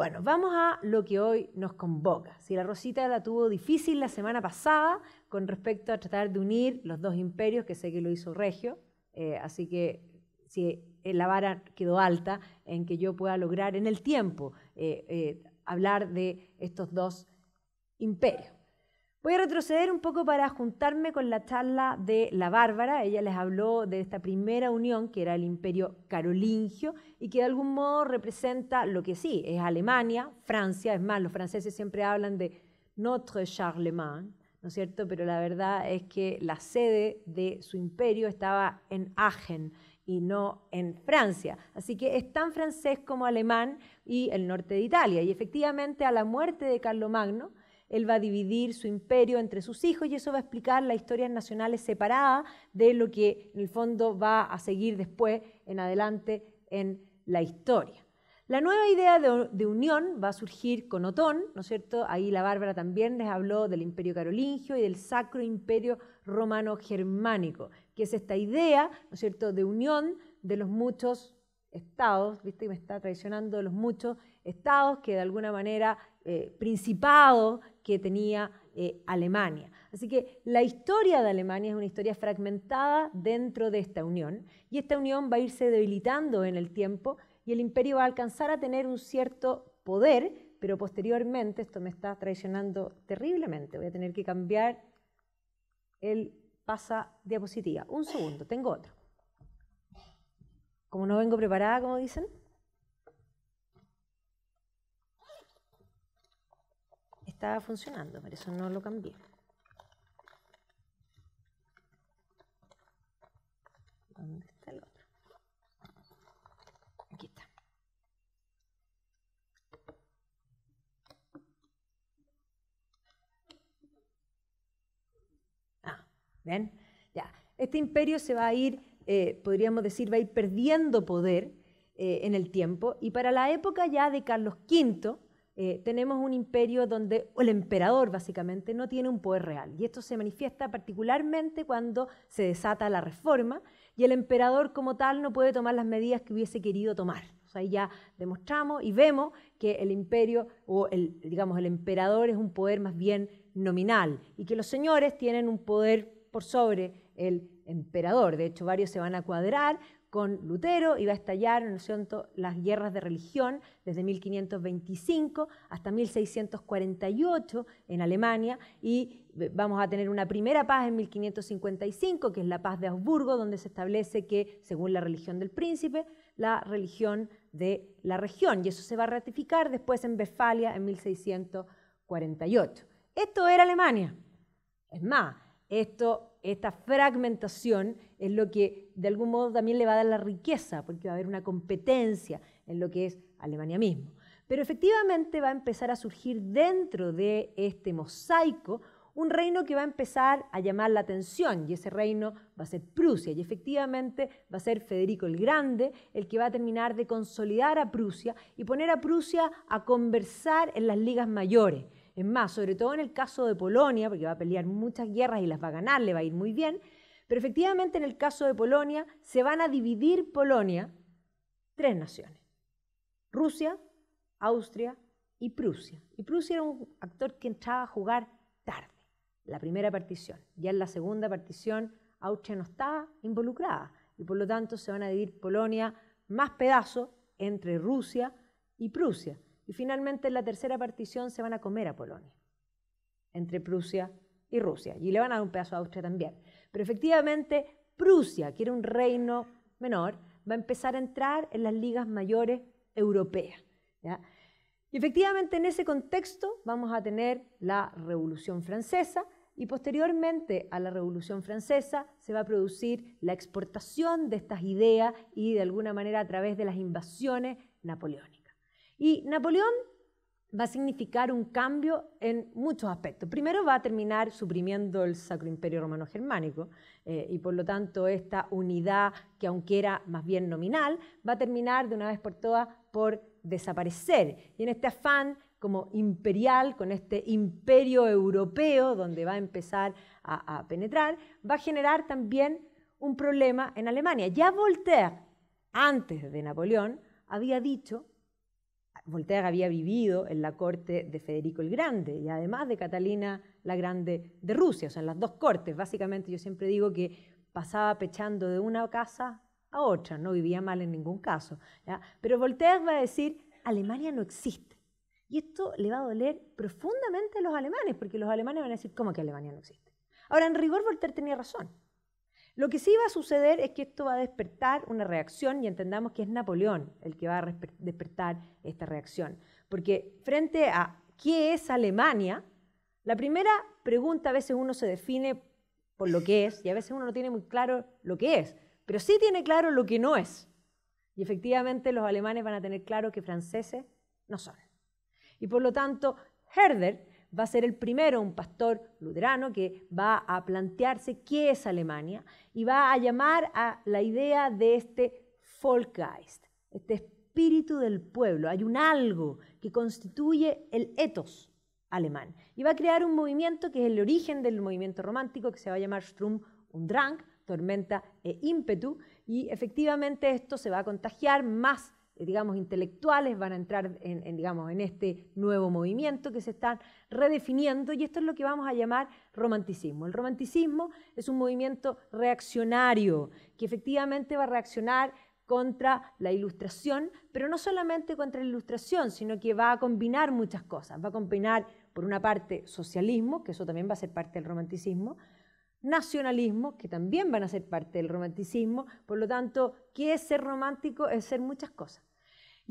Bueno, vamos a lo que hoy nos convoca. Si la Rosita la tuvo difícil la semana pasada con respecto a tratar de unir los dos imperios, que sé que lo hizo Regio, eh, así que si eh, la vara quedó alta en que yo pueda lograr en el tiempo eh, hablar de estos dos imperios. Voy a retroceder un poco para juntarme con la charla de la Bárbara. Ella les habló de esta primera unión que era el imperio carolingio y que de algún modo representa lo que sí es Alemania, Francia. Es más, los franceses siempre hablan de Notre Charlemagne, ¿no es cierto? Pero la verdad es que la sede de su imperio estaba en Agen y no en Francia. Así que es tan francés como alemán y el norte de Italia. Y efectivamente a la muerte de Carlomagno, él va a dividir su imperio entre sus hijos y eso va a explicar las historias nacionales separadas de lo que en el fondo va a seguir después en adelante en la historia. La nueva idea de, unión va a surgir con Otón, ¿no es cierto? Ahí la Bárbara también les habló del imperio carolingio y del sacro imperio romano-germánico, que es esta idea, ¿no es cierto?, de unión de los muchos estados, ¿viste? me está traicionando los muchos estados que de alguna manera, eh, principado, que tenía eh, Alemania. Así que la historia de Alemania es una historia fragmentada dentro de esta unión y esta unión va a irse debilitando en el tiempo y el imperio va a alcanzar a tener un cierto poder, pero posteriormente, esto me está traicionando terriblemente, voy a tener que cambiar el pasa diapositiva. Un segundo, tengo otro. Como no vengo preparada, como dicen. estaba funcionando, por eso no lo cambié. ¿Dónde está el otro? Aquí está. Ah, ¿ven? Ya. Este imperio se va a ir, eh, podríamos decir, va a ir perdiendo poder eh, en el tiempo y para la época ya de Carlos V, eh, tenemos un imperio donde el emperador básicamente no tiene un poder real. Y esto se manifiesta particularmente cuando se desata la reforma y el emperador como tal no puede tomar las medidas que hubiese querido tomar. ahí ya demostramos y vemos que el imperio o el, digamos, el emperador es un poder más bien nominal y que los señores tienen un poder por sobre el emperador. De hecho, varios se van a cuadrar con Lutero y va a estallar ¿no es las guerras de religión desde 1525 hasta 1648 en Alemania y vamos a tener una primera paz en 1555 que es la paz de Augsburgo donde se establece que según la religión del príncipe la religión de la región y eso se va a ratificar después en Westfalia en 1648. Esto era Alemania. Es más, esta fragmentación es lo que de algún modo también le va a dar la riqueza, porque va a haber una competencia en lo que es Alemania mismo. Pero efectivamente va a empezar a surgir dentro de este mosaico un reino que va a empezar a llamar la atención y ese reino va a ser Prusia y efectivamente va a ser Federico el Grande el que va a terminar de consolidar a Prusia y poner a Prusia a conversar en las ligas mayores. Es más, sobre todo en el caso de Polonia, porque va a pelear muchas guerras y las va a ganar, le va a ir muy bien, pero efectivamente en el caso de Polonia se van a dividir Polonia tres naciones. Rusia, Austria y Prusia. Y Prusia era un actor que entraba a jugar tarde, la primera partición. Ya en la segunda partición Austria no estaba involucrada y por lo tanto se van a dividir Polonia más pedazos entre Rusia y Prusia. Y finalmente en la tercera partición se van a comer a Polonia, entre Prusia y Rusia. Y le van a dar un pedazo a Austria también. Pero efectivamente, Prusia, que era un reino menor, va a empezar a entrar en las ligas mayores europeas. Y efectivamente en ese contexto vamos a tener la Revolución Francesa y posteriormente a la Revolución Francesa se va a producir la exportación de estas ideas y de alguna manera a través de las invasiones napoleónicas. Y Napoleón va a significar un cambio en muchos aspectos. Primero va a terminar suprimiendo el Sacro Imperio Romano Germánico eh, y por lo tanto esta unidad que aunque era más bien nominal, va a terminar de una vez por todas por desaparecer. Y en este afán como imperial, con este imperio europeo donde va a empezar a penetrar, va a generar también un problema en Alemania. Ya Voltaire, antes de Napoleón, había dicho Voltaire había vivido en la corte de Federico el Grande y además de Catalina la Grande de Rusia, o sea, en las dos cortes. Básicamente yo siempre digo que pasaba pechando de una casa a otra, no vivía mal en ningún caso. Pero Voltaire va a decir, Alemania no existe. Y esto le va a doler profundamente a los alemanes, porque los alemanes van a decir, ¿cómo que Alemania no existe? Ahora, en rigor Voltaire tenía razón. Lo que sí va a suceder es que esto va a despertar una reacción y entendamos que es Napoleón el que va a despertar esta reacción. Porque frente a qué es Alemania, la primera pregunta a veces uno se define por lo que es y a veces uno no tiene muy claro lo que es, pero sí tiene claro lo que no es. Y efectivamente los alemanes van a tener claro que franceses no son. Y por lo tanto, Herder va a ser el primero, un pastor luterano que va a plantearse qué es Alemania y va a llamar a la idea de este Volkgeist, este espíritu del pueblo. Hay un algo que constituye el ethos alemán y va a crear un movimiento que es el origen del movimiento romántico que se va a llamar Sturm und Drang, tormenta e ímpetu y efectivamente esto se va a contagiar más eh, digamos, intelectuales van a entrar en, digamos, en este nuevo movimiento que se están redefiniendo y esto es lo que vamos a llamar romanticismo. El romanticismo es un movimiento reaccionario que efectivamente va a reaccionar contra la ilustración, pero no solamente contra la ilustración, sino que va a combinar muchas cosas. Va a combinar, por una parte, socialismo, que eso también va a ser parte del romanticismo, nacionalismo, que también van a ser parte del romanticismo. Por lo tanto, ¿qué ser romántico? Es ser muchas cosas.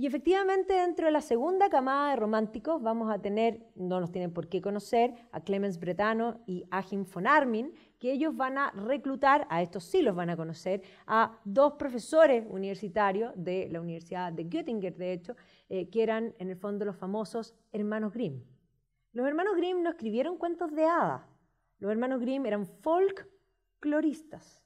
Y efectivamente dentro de la segunda camada de románticos vamos a tener, no nos tienen por qué conocer, a Clemens Bretano y Agim von Armin, que ellos van a reclutar, a estos sí los van a conocer, a dos profesores universitarios de la Universidad de Göttingen, de hecho, eh, que eran en el fondo los famosos hermanos Grimm. Los hermanos Grimm no escribieron cuentos de hadas, los hermanos Grimm eran folkloristas,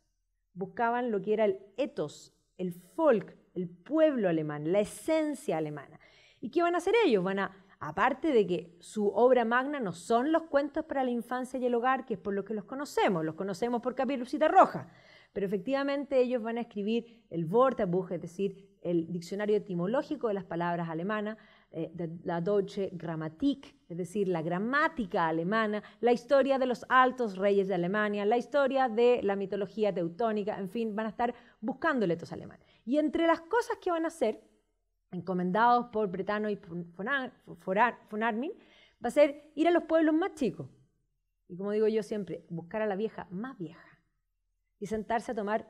buscaban lo que era el ethos, el folk el pueblo alemán, la esencia alemana. ¿Y qué van a hacer ellos? Van a, aparte de que su obra magna no son los cuentos para la infancia y el hogar, que es por lo que los conocemos, los conocemos por Capirucita Roja, pero efectivamente ellos van a escribir el Wörterbuch, es decir, el diccionario etimológico de las palabras alemanas, eh, la Deutsche Grammatik, es decir, la gramática alemana, la historia de los altos reyes de Alemania, la historia de la mitología teutónica, en fin, van a estar buscando letras alemanes. Y entre las cosas que van a hacer, encomendados por Bretano y Fonarmin, va a ser ir a los pueblos más chicos. Y como digo yo siempre, buscar a la vieja más vieja y sentarse a tomar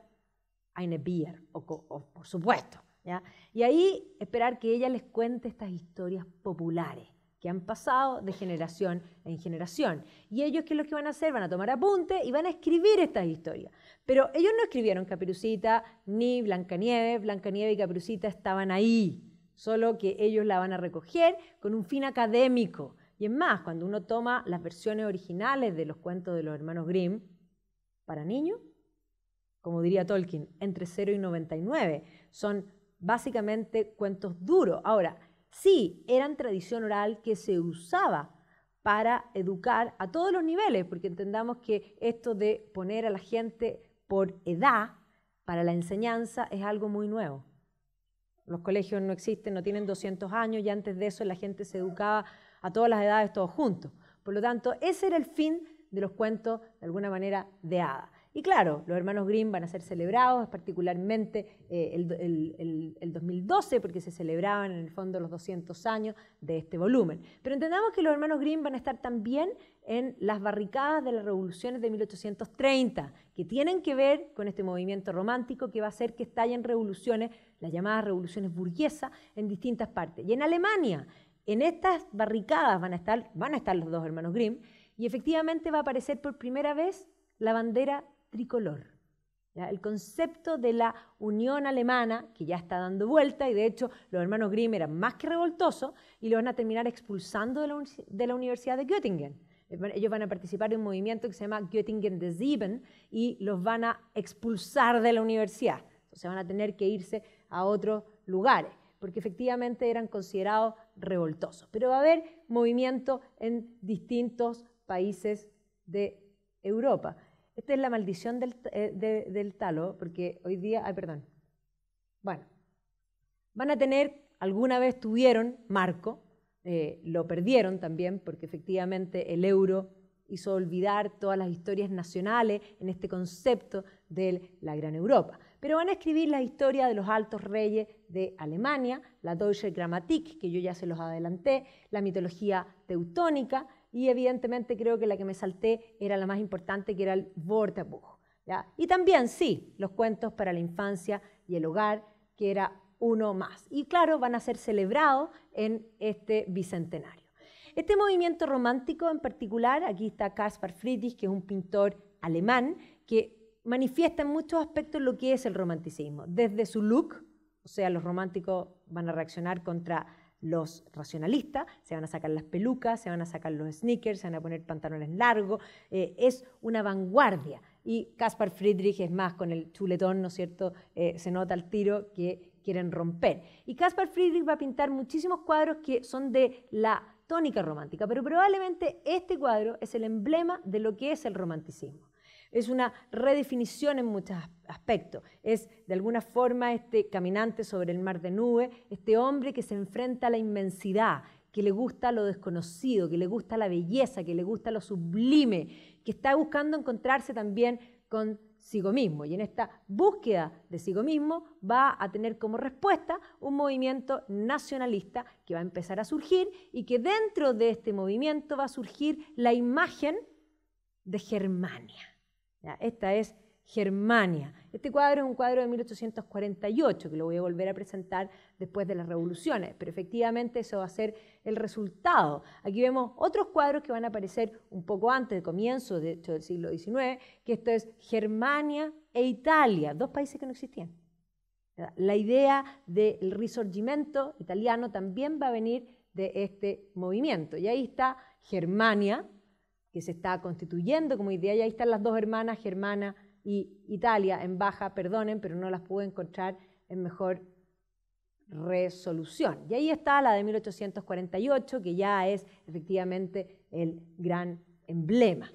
eine Bier, por supuesto. ¿ya? Y ahí esperar que ella les cuente estas historias populares que han pasado de generación en generación. Y ellos, ¿qué es lo que van a hacer? Van a tomar apunte y van a escribir estas historias. Pero ellos no escribieron Caperucita ni Blancanieves. Blancanieves y Caperucita estaban ahí, solo que ellos la van a recoger con un fin académico. Y es más, cuando uno toma las versiones originales de los cuentos de los hermanos Grimm, para niños, como diría Tolkien, entre 0 y 99, son básicamente cuentos duros. Ahora, sí eran tradición oral que se usaba para educar a todos los niveles, porque entendamos que esto de poner a la gente por edad para la enseñanza es algo muy nuevo. Los colegios no existen, no tienen 200 años y antes de eso la gente se educaba a todas las edades todos juntos. Por lo tanto, ese era el fin de los cuentos, de alguna manera, de hada. Y claro, los hermanos Grimm van a ser celebrados, particularmente eh, el, 2012, porque se celebraban en el fondo los 200 años de este volumen. Pero entendamos que los hermanos Grimm van a estar también en las barricadas de las revoluciones de 1830, que tienen que ver con este movimiento romántico que va a hacer que estallen revoluciones, las llamadas revoluciones burguesas, en distintas partes. Y en Alemania, en estas barricadas van a estar, van a estar los dos hermanos Grimm, y efectivamente va a aparecer por primera vez la bandera tricolor. El concepto de la unión alemana, que ya está dando vuelta, y de hecho los hermanos Grimm eran más que revoltosos, y los van a terminar expulsando de la, Universidad de Göttingen. Eh, ellos van a participar en un movimiento que se llama Göttingen de Sieben y los van a expulsar de la universidad. Entonces van a tener que irse a otros lugares, porque efectivamente eran considerados revoltosos. Pero va a haber movimiento en distintos países de Europa. Esta es la maldición eh, del, talo, porque hoy día, ay, perdón. Bueno, van a tener, alguna vez tuvieron marco, eh, lo perdieron también, porque efectivamente el euro hizo olvidar todas las historias nacionales en este concepto de la Gran Europa. Pero van a escribir la historia de los altos reyes de Alemania, la Deutsche Grammatik, que yo ya se los adelanté, la mitología teutónica, y evidentemente creo que la que me salté era la más importante, que era el Vortebuch. ¿ya? Y también, sí, los cuentos para la infancia y el hogar, que era uno más. Y claro, van a ser celebrados en este bicentenario. Este movimiento romántico en particular, aquí está Caspar Friedrich, que es un pintor alemán, que manifiesta en muchos aspectos lo que es el romanticismo, desde su look, o sea, los románticos van a reaccionar contra los racionalistas, se van a sacar las pelucas, se van a sacar los sneakers, se van a poner pantalones largos, eh, es una vanguardia. Y Caspar Friedrich es más, con el chuletón, ¿no es cierto?, eh, se nota el tiro que quieren romper. Y Caspar Friedrich va a pintar muchísimos cuadros que son de la tónica romántica, pero probablemente este cuadro es el emblema de lo que es el romanticismo es una redefinición en muchos aspectos. Es de alguna forma este caminante sobre el mar de nube, este hombre que se enfrenta a la inmensidad, que le gusta lo desconocido, que le gusta la belleza, que le gusta lo sublime, que está buscando encontrarse también consigo mismo. Y en esta búsqueda de sí mismo va a tener como respuesta un movimiento nacionalista que va a empezar a surgir y que dentro de este movimiento va a surgir la imagen de Germania. Esta es Germania. Este cuadro es un cuadro de 1848 que lo voy a volver a presentar después de las revoluciones, pero efectivamente eso va a ser el resultado. Aquí vemos otros cuadros que van a aparecer un poco antes, del comienzo de del siglo XIX, que esto es Germania e Italia, dos países que no existían. La idea del risorgimento italiano también va a venir de este movimiento. Y ahí está Germania, que se está constituyendo como idea, y ahí están las dos hermanas, Germana y Italia, en baja, perdonen, pero no las pude encontrar en mejor resolución. Y ahí está la de 1848, que ya es efectivamente el gran emblema.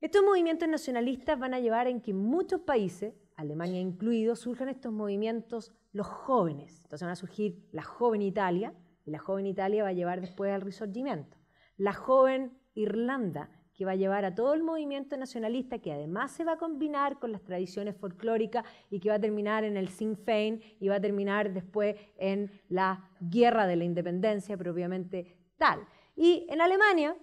Estos movimientos nacionalistas van a llevar en que muchos países, Alemania incluido, surjan estos movimientos los jóvenes. Entonces van a surgir la joven Italia, y la joven Italia va a llevar después al resurgimiento. La joven Irlanda, que va a llevar a todo el movimiento nacionalista, que además se va a combinar con las tradiciones folclóricas y que va a terminar en el Sinn Féin y va a terminar después en la guerra de la independencia propiamente tal. Y en Alemania,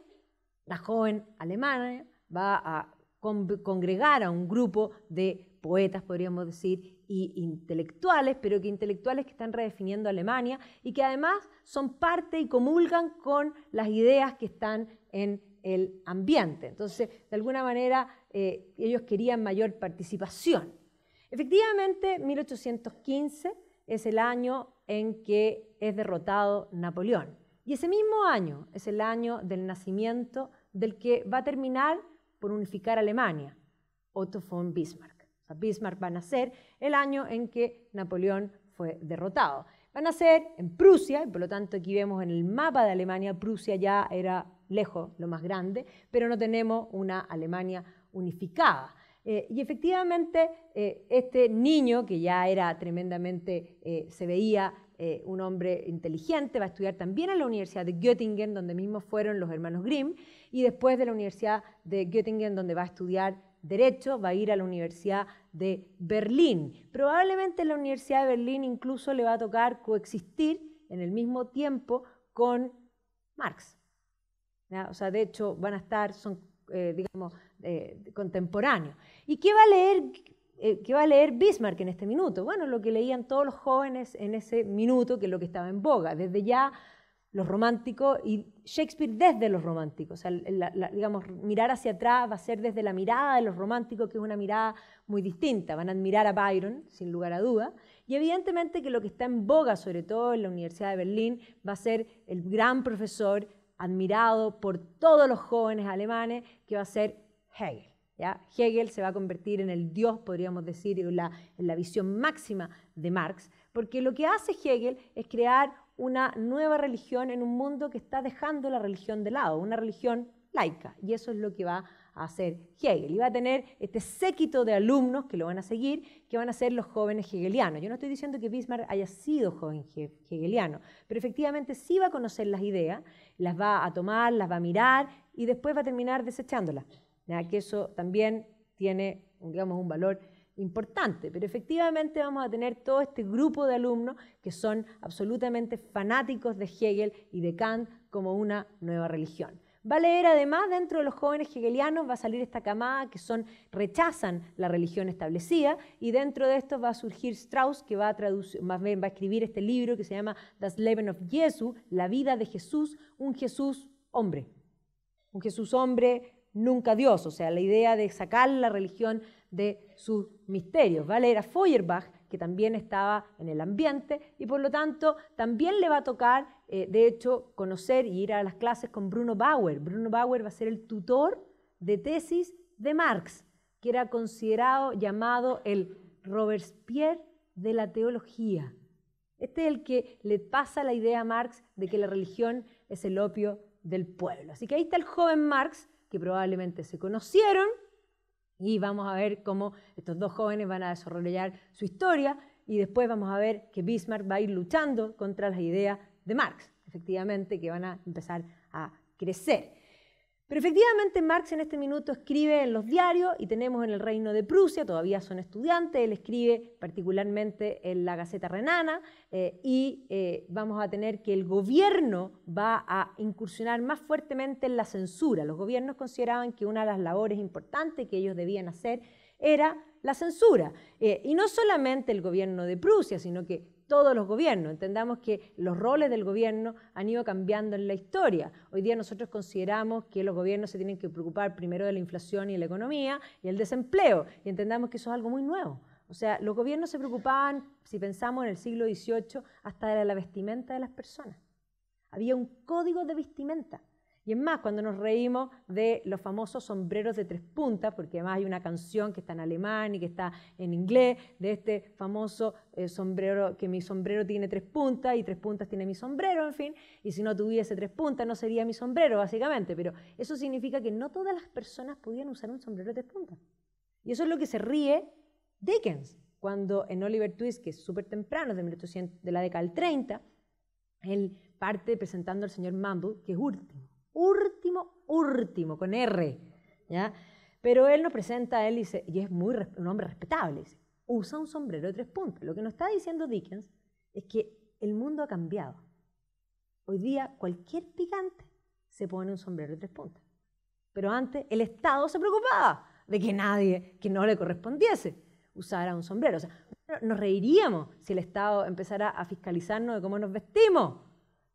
la joven alemana va a congregar a un grupo de poetas, podríamos decir, y intelectuales, pero que intelectuales que están redefiniendo Alemania y que además son parte y comulgan con las ideas que están en el ambiente. Entonces, de alguna manera, eh, ellos querían mayor participación. Efectivamente, 1815 es el año en que es derrotado Napoleón. Y ese mismo año es el año del nacimiento del que va a terminar por unificar Alemania, Otto von Bismarck. O sea, Bismarck va a nacer el año en que Napoleón fue derrotado. Va a nacer en Prusia, y por lo tanto aquí vemos en el mapa de Alemania, Prusia ya era lejos lo más grande, pero no tenemos una Alemania unificada. Eh, y efectivamente, eh, este niño, que ya era tremendamente, eh, se veía un hombre inteligente, va a estudiar también en la Universidad de Göttingen, donde mismo fueron los hermanos Grimm, y después de la Universidad de Göttingen, donde va a estudiar Derecho, va a ir a la Universidad de Berlín. Probablemente en la Universidad de Berlín incluso le va a tocar coexistir en el mismo tiempo con Marx. O sea, de hecho, van a estar, son, eh, digamos, eh, contemporáneos. ¿Y qué va a leer? Eh, va a leer Bismarck en este minuto? Bueno, lo que leían todos los jóvenes en ese minuto, que es lo que estaba en boga. Desde ya los románticos y Shakespeare desde los románticos. O sea, digamos, mirar hacia atrás va a ser desde la mirada de los románticos, que es una mirada muy distinta. Van a admirar a Byron, sin lugar a duda. Y evidentemente que lo que está en boga, sobre todo en la Universidad de Berlín, va a ser el gran profesor admirado por todos los jóvenes alemanes, que va a ser Hegel. ¿ya? Hegel se va a convertir en el dios, podríamos decir, en la, en la visión máxima de Marx, porque lo que hace Hegel es crear una nueva religión en un mundo que está dejando la religión de lado, una religión laica, y eso es lo que va a a ser Hegel. Y va a tener este séquito de alumnos que lo van a seguir, que van a ser los jóvenes hegelianos. Yo no estoy diciendo que Bismarck haya sido joven hegeliano, pero efectivamente sí va a conocer las ideas, las va a tomar, las va a mirar y después va a terminar desechándolas. Nada Que eso también tiene, digamos, un valor importante, pero efectivamente vamos a tener todo este grupo de alumnos que son absolutamente fanáticos de Hegel y de Kant como una nueva religión. Va a leer además dentro de los jóvenes hegelianos va a salir esta camada que son rechazan la religión establecida y dentro de estos va a surgir Strauss que va a más escribir este libro que se llama Das Leben of Jesus, la vida de Jesús, un Jesús hombre. Un Jesús hombre nunca Dios, o sea, la idea de sacar la religión de sus misterios. Va a leer a Feuerbach, que también estaba en el ambiente, y por lo tanto también le va a tocar eh, de hecho, conocer y ir a las clases con Bruno Bauer. Bruno Bauer va a ser el tutor de tesis de Marx, que era considerado llamado el Robespierre de la teología. Este es el que le pasa la idea a Marx de que la religión es el opio del pueblo. Así que ahí está el joven Marx, que probablemente se conocieron, y vamos a ver cómo estos dos jóvenes van a desarrollar su historia, y después vamos a ver que Bismarck va a ir luchando contra las ideas de Marx, efectivamente, que van a empezar a crecer. Pero efectivamente Marx en este minuto escribe en los diarios y tenemos en el Reino de Prusia, todavía son estudiantes, él escribe particularmente en la Gaceta Renana eh, y eh, vamos a tener que el gobierno va a incursionar más fuertemente en la censura. Los gobiernos consideraban que una de las labores importantes que ellos debían hacer era la censura. Eh, y no solamente el gobierno de Prusia, sino que todos los gobiernos. Entendamos que los roles del gobierno han ido cambiando en la historia. Hoy día nosotros consideramos que los gobiernos se tienen que preocupar primero de la inflación y la economía y el desempleo. Y entendamos que eso es algo muy nuevo. O sea, los gobiernos se preocupaban, si pensamos en el siglo XVIII, hasta de la vestimenta de las personas. Había un código de vestimenta y es más, cuando nos reímos de los famosos sombreros de tres puntas, porque además hay una canción que está en alemán y que está en inglés, de este famoso eh, sombrero, que mi sombrero tiene tres puntas y tres puntas tiene mi sombrero, en fin, y si no tuviese tres puntas no sería mi sombrero, básicamente, pero eso significa que no todas las personas podían usar un sombrero de tres puntas. Y eso es lo que se ríe Dickens, cuando en Oliver Twist, que es súper temprano, de, la década del 30, él parte presentando al señor Mambo, que es último último, último, con R, ¿ya? Pero él nos presenta, él dice, y es muy un hombre respetable, usa un sombrero de tres puntas. Lo que nos está diciendo Dickens es que el mundo ha cambiado. Hoy día cualquier picante se pone un sombrero de tres puntas. Pero antes el Estado se preocupaba de que nadie que no le correspondiese usara un sombrero. O sea, nos reiríamos si el Estado empezara a fiscalizarnos de cómo nos vestimos.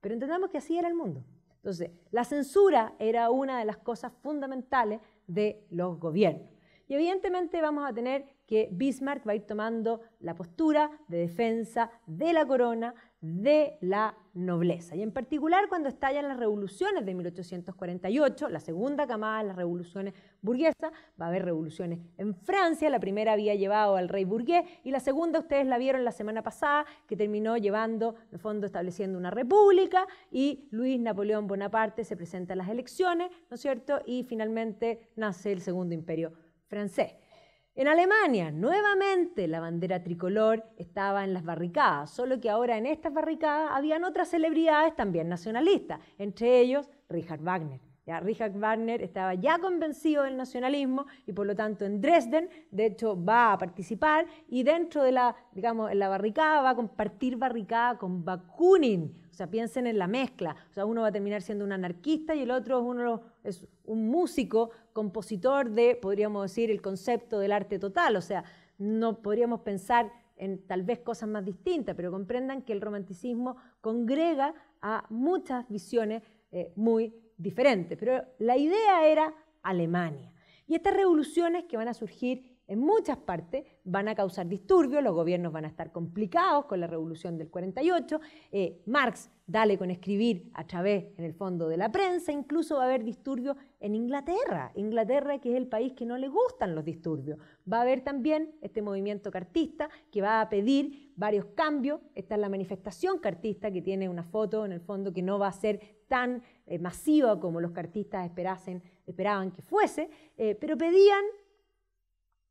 Pero entendamos que así era el mundo. Entonces, la censura era una de las cosas fundamentales de los gobiernos. Y evidentemente vamos a tener que Bismarck va a ir tomando la postura de defensa de la corona, de la nobleza. Y en particular cuando estallan las revoluciones de 1848, la segunda camada de las revoluciones burguesas, va a haber revoluciones en Francia, la primera había llevado al rey burgués y la segunda ustedes la vieron la semana pasada, que terminó llevando, en el fondo, estableciendo una república y Luis Napoleón Bonaparte se presenta a las elecciones, ¿no es cierto? Y finalmente nace el segundo imperio francés. En Alemania, nuevamente, la bandera tricolor estaba en las barricadas, solo que ahora en estas barricadas habían otras celebridades también nacionalistas, entre ellos Richard Wagner. Ya, Richard Wagner estaba ya convencido del nacionalismo y por lo tanto en Dresden, de hecho, va a participar y dentro de la, digamos, en la barricada va a compartir barricada con Bakunin. O sea, piensen en la mezcla. O sea, uno va a terminar siendo un anarquista y el otro es, es un músico compositor de, podríamos decir, el concepto del arte total. O sea, no podríamos pensar en tal vez cosas más distintas, pero comprendan que el romanticismo congrega a muchas visiones eh, muy diferentes. Pero la idea era Alemania. Y estas revoluciones que van a surgir en muchas partes van a causar disturbios, los gobiernos van a estar complicados con la revolución del 48, eh, Marx dale con escribir a través, en el fondo, de la prensa, incluso va a haber disturbios en Inglaterra. Inglaterra, que es el país que no le gustan los disturbios. Va a haber también este movimiento cartista que va a pedir varios cambios. Esta es la manifestación cartista que tiene una foto en el fondo que no va a ser tan eh, masiva como los cartistas esperasen, esperaban que fuese, eh, pero pedían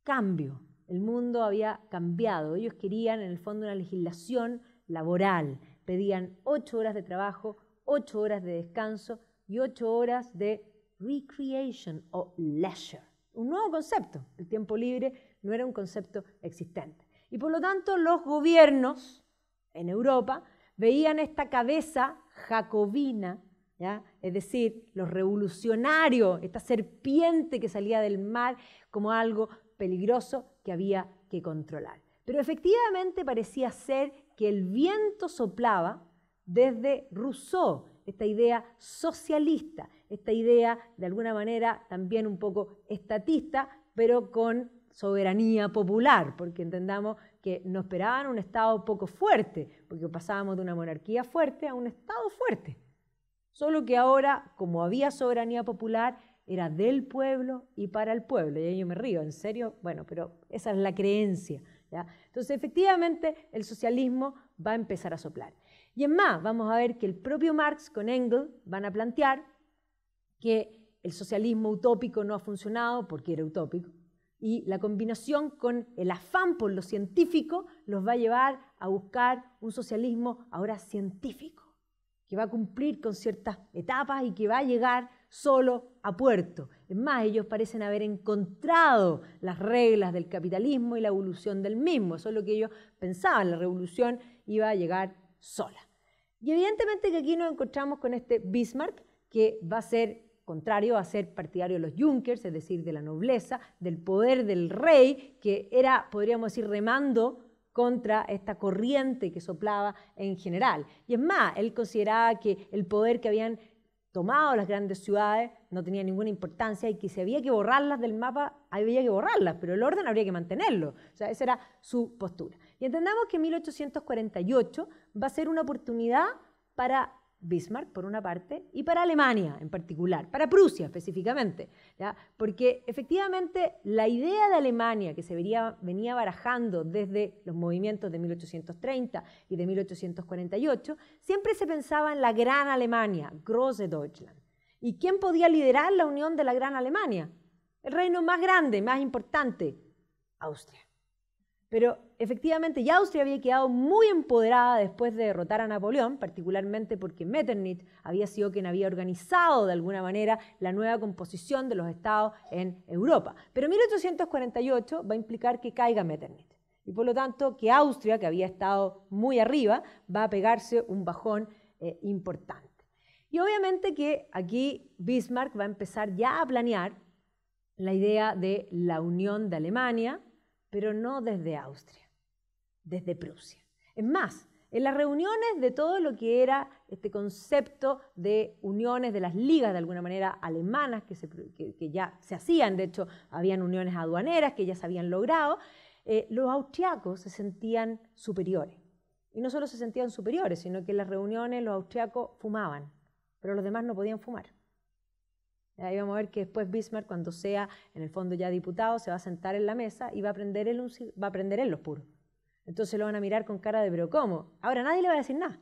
cambio. El mundo había cambiado. Ellos querían, en el fondo, una legislación laboral. Pedían ocho horas de trabajo, ocho horas de descanso y ocho horas de recreation o leisure. Un nuevo concepto. El tiempo libre no era un concepto existente. Y por lo tanto los gobiernos en Europa veían esta cabeza jacobina, es decir, los revolucionarios, esta serpiente que salía del mar como algo peligroso que había que controlar. Pero efectivamente parecía ser que el viento soplaba desde Rousseau, esta idea socialista, esta idea de alguna manera también un poco estatista, pero con soberanía popular, porque entendamos que no esperaban un Estado poco fuerte, porque pasábamos de una monarquía fuerte a un Estado fuerte. Solo que ahora, como había soberanía popular, era del pueblo y para el pueblo. Y ahí yo me río, en serio, bueno, pero esa es la creencia. Entonces, efectivamente, el socialismo va a empezar a soplar. Y es más, vamos a ver que el propio Marx con Engels van a plantear que el socialismo utópico no ha funcionado porque era utópico. Y la combinación con el afán por lo científico los va a llevar a buscar un socialismo ahora científico, que va a cumplir con ciertas etapas y que va a llegar solo a puerto. Es más, ellos parecen haber encontrado las reglas del capitalismo y la evolución del mismo. Eso es lo que ellos pensaban. La revolución iba a llegar sola. Y evidentemente que aquí nos encontramos con este Bismarck, que va a ser contrario a ser partidario de los Junkers, es decir, de la nobleza, del poder del rey, que era, podríamos decir, remando contra esta corriente que soplaba en general. Y es más, él consideraba que el poder que habían tomado las grandes ciudades no tenía ninguna importancia y que si había que borrarlas del mapa, había que borrarlas, pero el orden habría que mantenerlo. O sea, esa era su postura. Y entendamos que en 1848 va a ser una oportunidad para Bismarck, por una parte, y para Alemania en particular, para Prusia específicamente, porque efectivamente la idea de Alemania que se venía barajando desde los movimientos de 1830 y de 1848, siempre se pensaba en la Gran Alemania, Große Deutschland. ¿Y quién podía liderar la unión de la Gran Alemania? El reino más grande, más importante, Austria. Pero efectivamente ya Austria había quedado muy empoderada después de derrotar a Napoleón, particularmente porque Metternich había sido quien había organizado de alguna manera la nueva composición de los estados en Europa. Pero 1848 va a implicar que caiga Metternich. Y por lo tanto que Austria, que había estado muy arriba, va a pegarse un bajón eh, importante. Y obviamente que aquí Bismarck va a empezar ya a planear la idea de la unión de Alemania pero no desde Austria, desde Prusia. Es más, en las reuniones de todo lo que era este concepto de uniones, de las ligas de alguna manera alemanas que, ya se hacían, de hecho habían uniones aduaneras que ya se habían logrado, eh, los austriacos se sentían superiores. Y no solo se sentían superiores, sino que en las reuniones los austriacos fumaban, pero los demás no podían fumar. Ahí vamos a ver que después Bismarck, cuando sea en el fondo ya diputado, se va a sentar en la mesa y va a prender en va a los puros. Entonces lo van a mirar con cara de, pero ¿cómo? Ahora nadie le va a decir nada.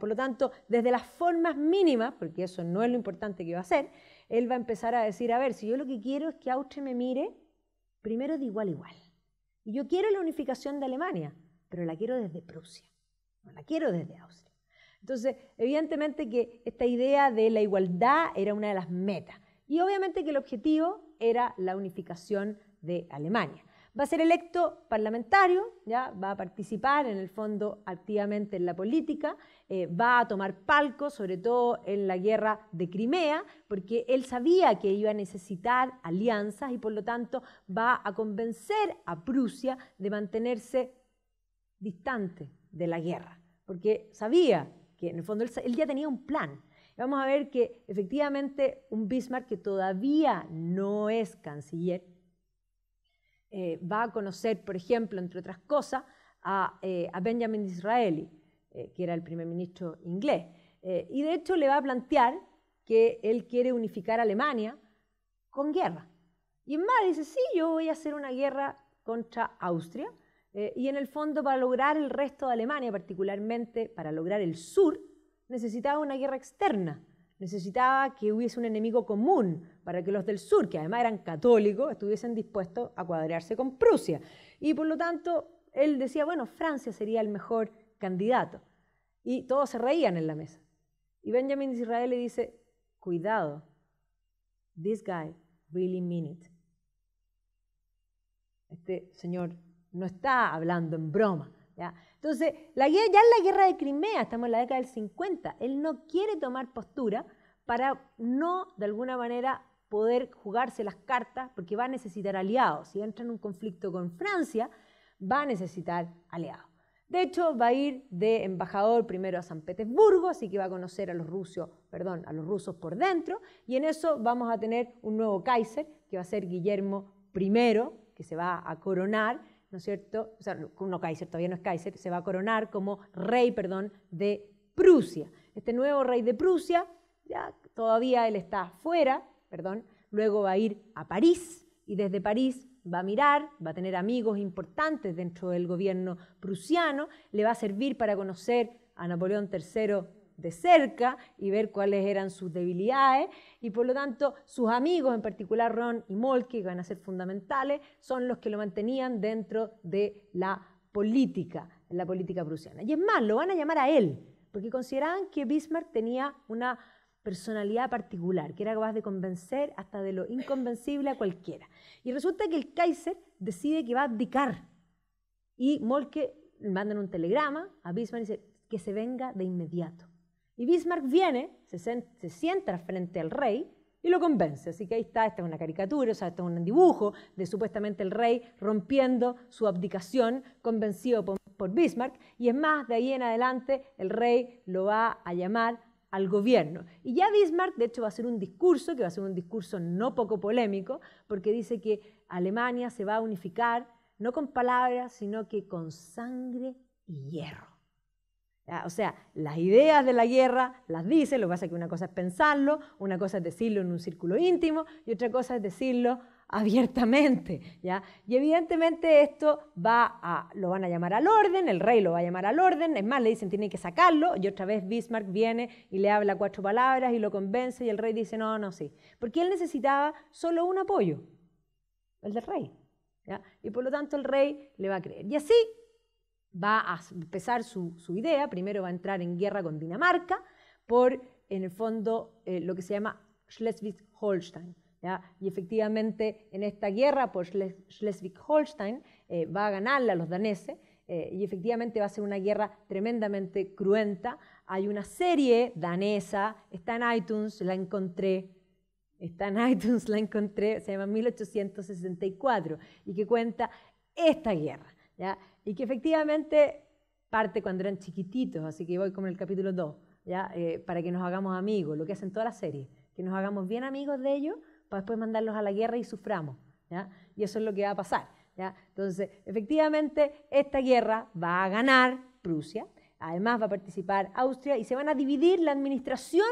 Por lo tanto, desde las formas mínimas, porque eso no es lo importante que va a hacer, él va a empezar a decir, a ver, si yo lo que quiero es que Austria me mire primero de igual a igual. Y yo quiero la unificación de Alemania, pero la quiero desde Prusia, no la quiero desde Austria. Entonces, evidentemente que esta idea de la igualdad era una de las metas. Y obviamente que el objetivo era la unificación de Alemania. Va a ser electo parlamentario, ¿ya? va a participar en el fondo activamente en la política, eh, va a tomar palco, sobre todo en la guerra de Crimea, porque él sabía que iba a necesitar alianzas y por lo tanto va a convencer a Prusia de mantenerse distante de la guerra, porque sabía que en el fondo él, ya tenía un plan. Vamos a ver que efectivamente un Bismarck que todavía no es canciller eh, va a conocer, por ejemplo, entre otras cosas, a, eh, a Benjamin Disraeli, eh, que era el primer ministro inglés. y de hecho le va a plantear que él quiere unificar Alemania con guerra. Y en dice, sí, yo voy a hacer una guerra contra Austria, eh, y en el fondo, para lograr el resto de Alemania, particularmente para lograr el sur, necesitaba una guerra externa. Necesitaba que hubiese un enemigo común para que los del sur, que además eran católicos, estuviesen dispuestos a cuadrarse con Prusia. Y por lo tanto, él decía, bueno, Francia sería el mejor candidato. Y todos se reían en la mesa. Y Benjamin Israel le dice, cuidado, this guy really mean it. Este señor no está hablando en broma. Entonces, la, ya en la guerra de Crimea, estamos en la década del 50, él no quiere tomar postura para no, de alguna manera, poder jugarse las cartas, porque va a necesitar aliados. Si entra en un conflicto con Francia, va a necesitar aliados. De hecho, va a ir de embajador primero a San Petersburgo, así que va a conocer a los rusos, perdón, a los rusos por dentro, y en eso vamos a tener un nuevo Kaiser, que va a ser Guillermo I, que se va a coronar, ¿no es cierto? O sea, no Kaiser, todavía no es Kaiser, se va a coronar como rey, perdón, de Prusia. Este nuevo rey de Prusia, ya todavía él está fuera, perdón, luego va a ir a París y desde París va a mirar, va a tener amigos importantes dentro del gobierno prusiano, le va a servir para conocer a Napoleón III de cerca y ver cuáles eran sus debilidades y por lo tanto sus amigos, en particular Ron y Molke, que van a ser fundamentales, son los que lo mantenían dentro de la política, en la política prusiana. Y es más, lo van a llamar a él, porque consideraban que Bismarck tenía una personalidad particular, que era capaz de convencer hasta de lo inconvencible a cualquiera. Y resulta que el Kaiser decide que va a abdicar. Y Molke mandan un telegrama a Bismarck y dice que se venga de inmediato. Y Bismarck viene, se, sienta frente al rey y lo convence. Así que ahí está, esta es una caricatura, o sea, esto es un dibujo de supuestamente el rey rompiendo su abdicación, convencido por, por, Bismarck. Y es más, de ahí en adelante el rey lo va a llamar al gobierno. Y ya Bismarck, de hecho, va a hacer un discurso, que va a ser un discurso no poco polémico, porque dice que Alemania se va a unificar, no con palabras, sino que con sangre y hierro. Ah, o sea, las ideas de la guerra las dice, lo que pasa es que una cosa es pensarlo, una cosa es decirlo en un círculo íntimo y otra cosa es decirlo abiertamente. ¿ya? Y evidentemente esto va a, lo van a llamar al orden, el rey lo va a llamar al orden, es más, le dicen tienen que sacarlo, y otra vez Bismarck viene y le habla cuatro palabras y lo convence y el rey dice no, no, sí, porque él necesitaba solo un apoyo, el del rey. Y por lo tanto el rey le va a creer. Y así va a empezar su, idea, primero va a entrar en guerra con Dinamarca por, en el fondo, eh, lo que se llama Schleswig-Holstein. Y efectivamente, en esta guerra por Schleswig-Holstein eh, va a ganarla los daneses eh, y efectivamente va a ser una guerra tremendamente cruenta. Hay una serie danesa, está en iTunes, la encontré, está en iTunes, la encontré, se llama 1864, y que cuenta esta guerra. ¿ya? y que efectivamente parte cuando eran chiquititos, así que voy con el capítulo 2, ¿ya? Eh, para que nos hagamos amigos, lo que hacen toda la serie, que nos hagamos bien amigos de ellos para después mandarlos a la guerra y suframos, Y eso es lo que va a pasar, ¿ya? Entonces, efectivamente, esta guerra va a ganar Prusia, además va a participar Austria y se van a dividir la administración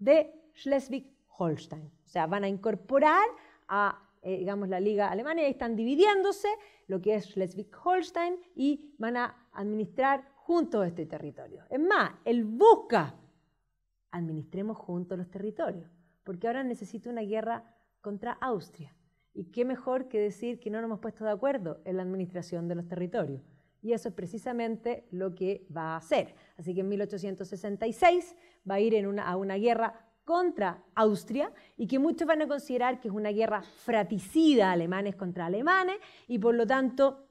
de Schleswig-Holstein, o sea, van a incorporar a eh, digamos, la Liga Alemana, y ahí están dividiéndose lo que es Schleswig-Holstein y van a administrar juntos este territorio. Es más, él busca, administremos juntos los territorios, porque ahora necesita una guerra contra Austria. Y qué mejor que decir que no nos hemos puesto de acuerdo en la administración de los territorios. Y eso es precisamente lo que va a hacer. Así que en 1866 va a ir a una guerra contra Austria y que muchos van a considerar que es una guerra fraticida alemanes contra alemanes, y por lo tanto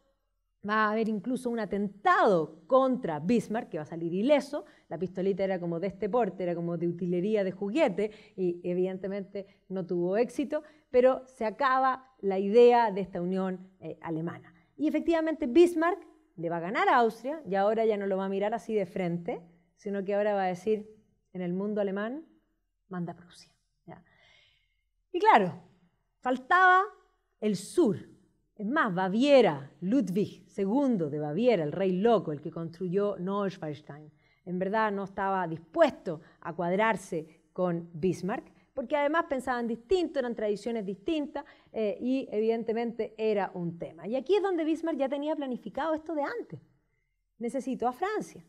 va a haber incluso un atentado contra Bismarck, que va a salir ileso, la pistolita era como de este porte, era como de utilería de juguete, y evidentemente no tuvo éxito, pero se acaba la idea de esta unión eh, alemana. Y efectivamente Bismarck le va a ganar a Austria, y ahora ya no lo va a mirar así de frente, sino que ahora va a decir, en el mundo alemán manda Prusia. Y claro, faltaba el sur. Es más, Baviera, Ludwig II de Baviera, el rey loco, el que construyó Neuschwanstein, en verdad no estaba dispuesto a cuadrarse con Bismarck, porque además pensaban distinto, eran tradiciones distintas eh, y evidentemente era un tema. Y aquí es donde Bismarck ya tenía planificado esto de antes. Necesito a Francia.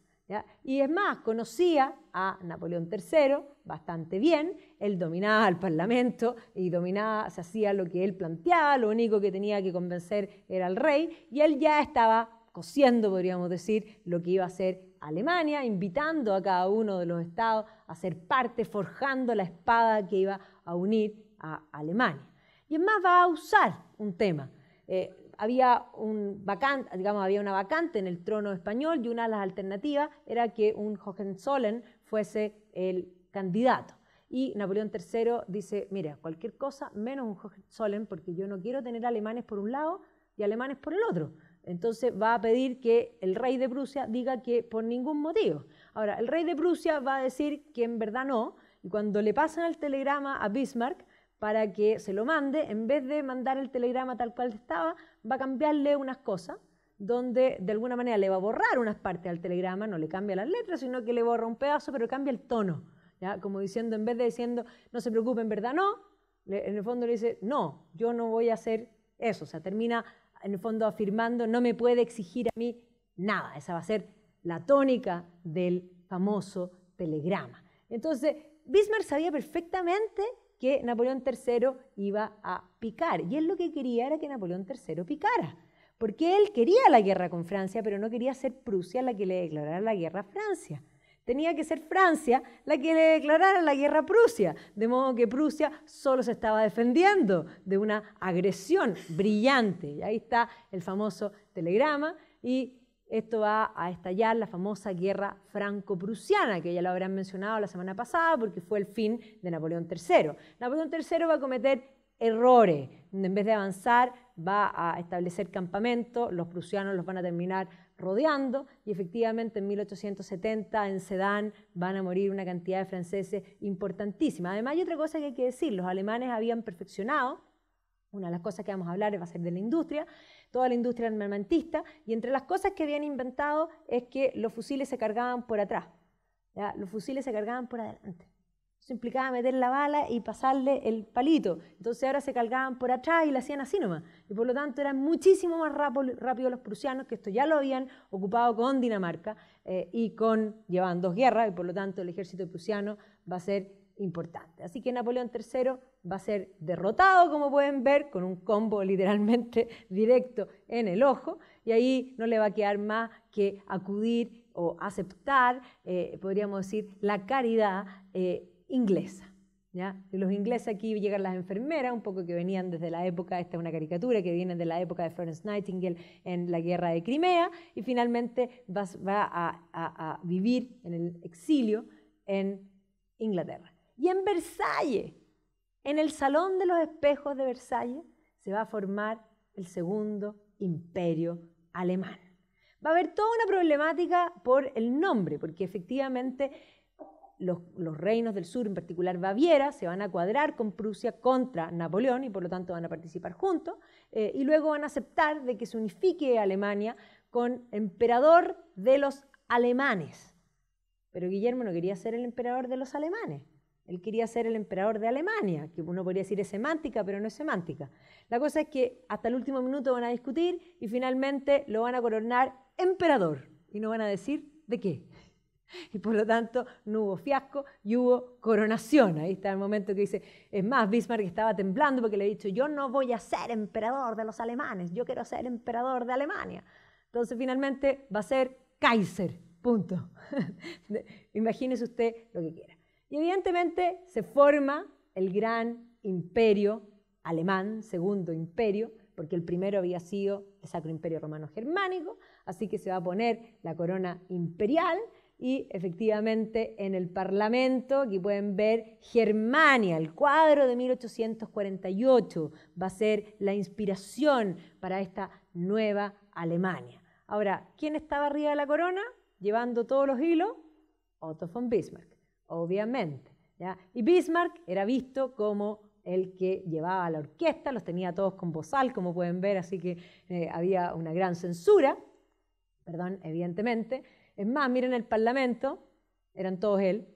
Y es más, conocía a Napoleón III bastante bien, él dominaba el Parlamento y dominaba, se hacía lo que él planteaba, lo único que tenía que convencer era al rey, y él ya estaba cosiendo, podríamos decir, lo que iba a ser Alemania, invitando a cada uno de los estados a ser parte, forjando la espada que iba a unir a Alemania. Y es más, va a usar un tema. Eh, había, un vacante, digamos, había una vacante en el trono español y una de las alternativas era que un Hohenzollern fuese el candidato. Y Napoleón III dice, mira, cualquier cosa menos un Hohenzollern porque yo no quiero tener alemanes por un lado y alemanes por el otro. Entonces va a pedir que el rey de Prusia diga que por ningún motivo. Ahora, el rey de Prusia va a decir que en verdad no, y cuando le pasan el telegrama a Bismarck para que se lo mande, en vez de mandar el telegrama tal cual estaba, va a cambiarle unas cosas, donde de alguna manera le va a borrar unas partes al telegrama, no le cambia las letras, sino que le borra un pedazo, pero cambia el tono. ¿ya? Como diciendo, en vez de diciendo, no se preocupen, ¿verdad? No, en el fondo le dice, no, yo no voy a hacer eso. O sea, termina en el fondo afirmando, no me puede exigir a mí nada. Esa va a ser la tónica del famoso telegrama. Entonces, Bismarck sabía perfectamente que Napoleón III iba a picar. Y él lo que quería era que Napoleón III picara, porque él quería la guerra con Francia, pero no quería ser Prusia la que le declarara la guerra a Francia. Tenía que ser Francia la que le declarara la guerra a Prusia, de modo que Prusia solo se estaba defendiendo de una agresión brillante. Y ahí está el famoso telegrama y esto va a estallar la famosa guerra franco-prusiana, que ya lo habrán mencionado la semana pasada porque fue el fin de Napoleón III. Napoleón III va a cometer errores, en vez de avanzar va a establecer campamentos, los prusianos los van a terminar rodeando y efectivamente en 1870 en Sedán van a morir una cantidad de franceses importantísima. Además hay otra cosa que hay que decir, los alemanes habían perfeccionado, una de las cosas que vamos a hablar va a ser de la industria, toda la industria armamentista, y entre las cosas que habían inventado es que los fusiles se cargaban por atrás, los fusiles se cargaban por adelante. Eso implicaba meter la bala y pasarle el palito. Entonces ahora se cargaban por atrás y la hacían así nomás. Y por lo tanto eran muchísimo más rápidos los prusianos, que esto ya lo habían ocupado con Dinamarca eh, y con llevaban dos guerras, y por lo tanto el ejército prusiano va a ser importante. Así que Napoleón III va a ser derrotado, como pueden ver, con un combo literalmente directo en el ojo, y ahí no le va a quedar más que acudir o aceptar, eh, podríamos decir, la caridad eh, inglesa. ¿ya? los ingleses aquí llegan las enfermeras, un poco que venían desde la época, esta es una caricatura, que viene de la época de Florence Nightingale en la guerra de Crimea, y finalmente va, a vivir en el exilio en Inglaterra. Y en Versalles, en el Salón de los Espejos de Versalles, se va a formar el segundo imperio alemán. Va a haber toda una problemática por el nombre, porque efectivamente los, reinos del sur, en particular Baviera, se van a cuadrar con Prusia contra Napoleón y por lo tanto van a participar juntos, eh, y luego van a aceptar de que se unifique Alemania con emperador de los alemanes. Pero Guillermo no quería ser el emperador de los alemanes, él quería ser el emperador de Alemania, que uno podría decir es semántica, pero no es semántica. La cosa es que hasta el último minuto van a discutir y finalmente lo van a coronar emperador. Y no van a decir de qué. Y por lo tanto no hubo fiasco y hubo coronación. Ahí está el momento que dice, es más, Bismarck estaba temblando porque le ha dicho, yo no voy a ser emperador de los alemanes, yo quiero ser emperador de Alemania. Entonces finalmente va a ser Kaiser, punto. Imagínese usted lo que quiera. Y evidentemente se forma el gran imperio alemán, segundo imperio, porque el primero había sido el Sacro Imperio Romano Germánico, así que se va a poner la corona imperial y efectivamente en el Parlamento, aquí pueden ver Germania, el cuadro de 1848 va a ser la inspiración para esta nueva Alemania. Ahora, ¿quién estaba arriba de la corona llevando todos los hilos? Otto von Bismarck obviamente. Y Bismarck era visto como el que llevaba la orquesta, los tenía todos con bozal, como pueden ver, así que eh, había una gran censura, perdón, evidentemente. Es más, miren el Parlamento, eran todos él.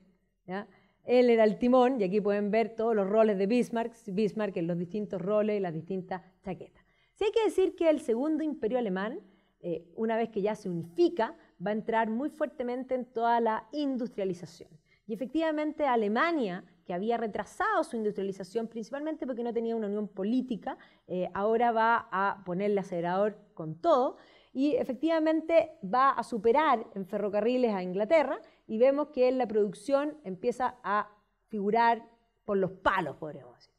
Él era el timón, y aquí pueden ver todos los roles de Bismarck, Bismarck en los distintos roles y las distintas chaquetas. Si hay que decir que el segundo imperio alemán, eh, una vez que ya se unifica, va a entrar muy fuertemente en toda la industrialización efectivamente Alemania, que había retrasado su industrialización principalmente porque no tenía una unión política, eh, ahora va a ponerle acelerador con todo y efectivamente va a superar en ferrocarriles a Inglaterra y vemos que la producción empieza a figurar por los palos, podríamos decir.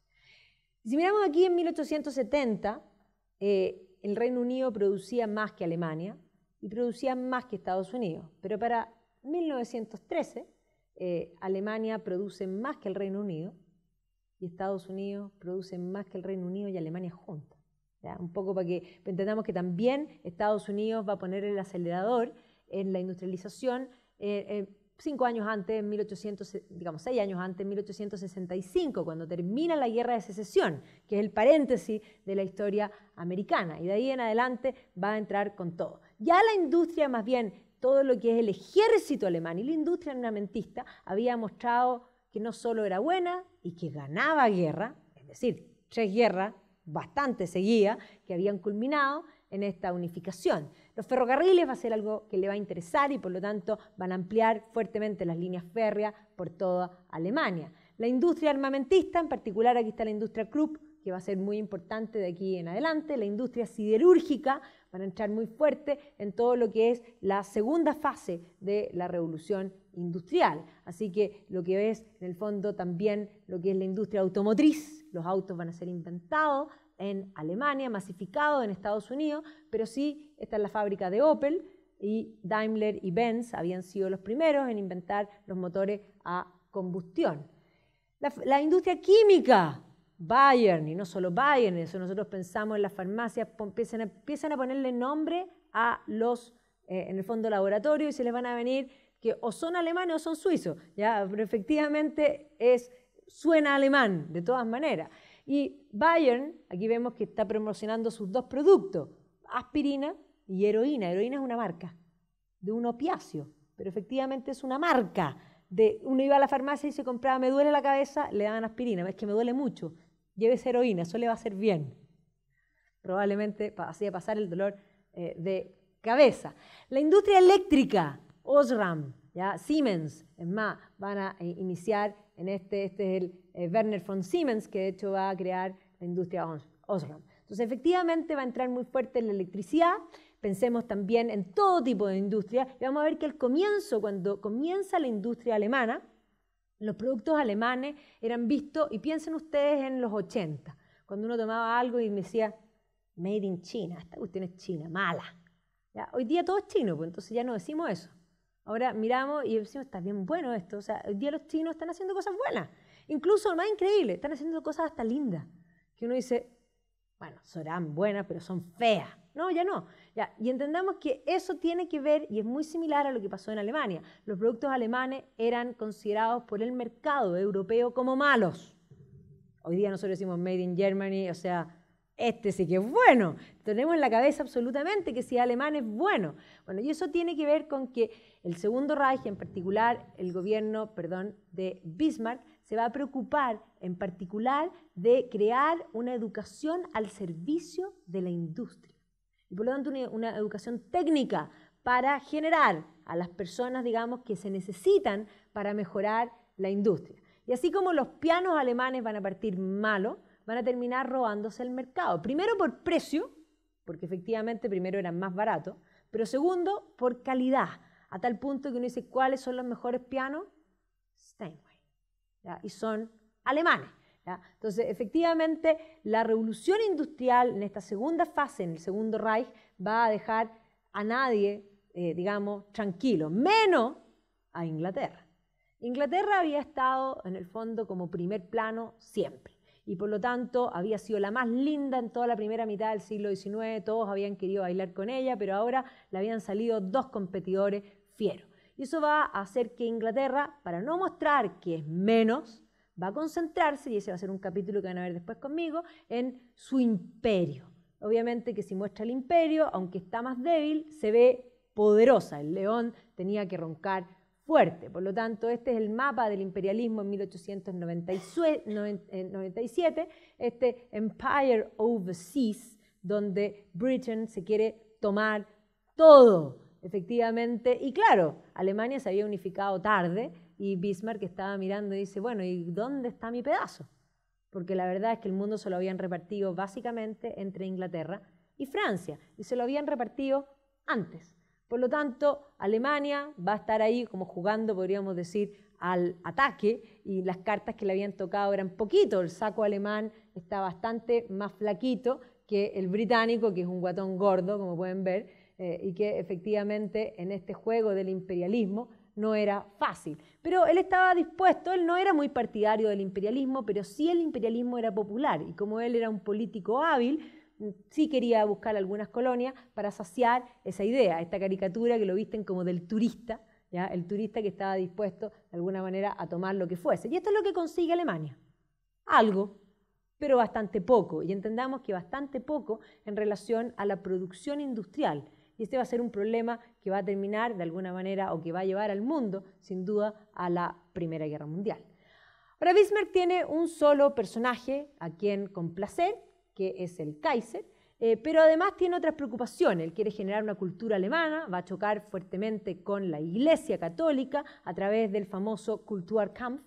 Si miramos aquí en 1870, eh, el Reino Unido producía más que Alemania y producía más que Estados Unidos, pero para 1913 eh, Alemania produce más que el Reino Unido y Estados Unidos produce más que el Reino Unido y Alemania juntas. Un poco para que entendamos que también Estados Unidos va a poner el acelerador en la industrialización. Eh, eh, cinco años antes, digamos seis años antes, 1865, cuando termina la guerra de secesión, que es el paréntesis de la historia americana. Y de ahí en adelante va a entrar con todo. Ya la industria más bien todo lo que es el ejército alemán y la industria armamentista había mostrado que no solo era buena y que ganaba guerra, es decir, tres guerras bastante seguidas que habían culminado en esta unificación. Los ferrocarriles va a ser algo que le va a interesar y por lo tanto van a ampliar fuertemente las líneas férreas por toda Alemania. La industria armamentista, en particular aquí está la industria Krupp, que va a ser muy importante de aquí en adelante, la industria siderúrgica van a entrar muy fuerte en todo lo que es la segunda fase de la revolución industrial. Así que lo que ves en el fondo, también lo que es la industria automotriz, los autos van a ser inventados en Alemania, masificados en Estados Unidos, pero sí, esta es la fábrica de Opel y Daimler y Benz habían sido los primeros en inventar los motores a combustión. la industria química Bayern, y no solo Bayern, eso nosotros pensamos en las farmacias, empiezan a, empiezan a ponerle nombre a los, eh, en el fondo, laboratorio y se les van a venir que o son alemanes o son suizos, ¿ya? pero efectivamente es, suena alemán de todas maneras. Y Bayern, aquí vemos que está promocionando sus dos productos, aspirina y heroína. Heroína es una marca de un opiáceo, pero efectivamente es una marca. De, uno iba a la farmacia y se compraba, me duele la cabeza, le daban aspirina, es que me duele mucho. Lleves heroína, eso le va a hacer bien. Probablemente así a pasar el dolor eh, de cabeza. La industria eléctrica, Osram, ¿ya? Siemens, es más, van a eh, iniciar en este, este es el eh, Werner von Siemens, que de hecho va a crear la industria Osram. Entonces, efectivamente va a entrar muy fuerte en la electricidad, pensemos también en todo tipo de industria, y vamos a ver que el comienzo, cuando comienza la industria alemana, los productos alemanes eran vistos, y piensen ustedes en los 80, cuando uno tomaba algo y me decía, made in China, esta cuestión es china, mala. ¿Ya? Hoy día todo es chino, pues entonces ya no decimos eso. Ahora miramos y decimos, está bien bueno esto. O sea, hoy día los chinos están haciendo cosas buenas. Incluso, lo más increíble, están haciendo cosas hasta lindas. Que uno dice, bueno, serán buenas, pero son feas. No, ya no y entendamos que eso tiene que ver y es muy similar a lo que pasó en Alemania. Los productos alemanes eran considerados por el mercado europeo como malos. Hoy día nosotros decimos Made in Germany, o sea, este sí que es bueno. Tenemos en la cabeza absolutamente que si alemán es bueno. Bueno, y eso tiene que ver con que el segundo Reich, en particular el gobierno, perdón, de Bismarck, se va a preocupar en particular de crear una educación al servicio de la industria. Y por lo tanto, una, educación técnica para generar a las personas, digamos, que se necesitan para mejorar la industria. Y así como los pianos alemanes van a partir malos, van a terminar robándose el mercado. Primero por precio, porque efectivamente primero eran más baratos, pero segundo por calidad, a tal punto que uno dice, ¿cuáles son los mejores pianos? Steinway. Y son alemanes. Entonces, efectivamente, la revolución industrial en esta segunda fase, en el segundo Reich, va a dejar a nadie, eh, digamos, tranquilo, menos a Inglaterra. Inglaterra había estado, en el fondo, como primer plano siempre y por lo tanto había sido la más linda en toda la primera mitad del siglo XIX, todos habían querido bailar con ella, pero ahora le habían salido dos competidores fieros. Y eso va a hacer que Inglaterra, para no mostrar que es menos, va a concentrarse, y ese va a ser un capítulo que van a ver después conmigo, en su imperio. Obviamente que si muestra el imperio, aunque está más débil, se ve poderosa. El león tenía que roncar fuerte. Por lo tanto, este es el mapa del imperialismo en 1897, este Empire Overseas, donde Britain se quiere tomar todo, efectivamente. Y claro, Alemania se había unificado tarde, y Bismarck estaba mirando y dice, bueno, ¿y dónde está mi pedazo? Porque la verdad es que el mundo se lo habían repartido básicamente entre Inglaterra y Francia, y se lo habían repartido antes. Por lo tanto, Alemania va a estar ahí como jugando, podríamos decir, al ataque y las cartas que le habían tocado eran poquito. El saco alemán está bastante más flaquito que el británico, que es un guatón gordo, como pueden ver, eh, y que efectivamente en este juego del imperialismo no era fácil. Pero él estaba dispuesto, él no era muy partidario del imperialismo, pero sí el imperialismo era popular y como él era un político hábil, sí quería buscar algunas colonias para saciar esa idea, esta caricatura que lo visten como del turista, ¿ya? el turista que estaba dispuesto de alguna manera a tomar lo que fuese. Y esto es lo que consigue Alemania. Algo, pero bastante poco. Y entendamos que bastante poco en relación a la producción industrial. Y este va a ser un problema que va a terminar de alguna manera o que va a llevar al mundo, sin duda, a la Primera Guerra Mundial. Ahora Bismarck tiene un solo personaje a quien complacer, que es el Kaiser, eh, pero además tiene otras preocupaciones. Él quiere generar una cultura alemana, va a chocar fuertemente con la Iglesia Católica a través del famoso Kulturkampf,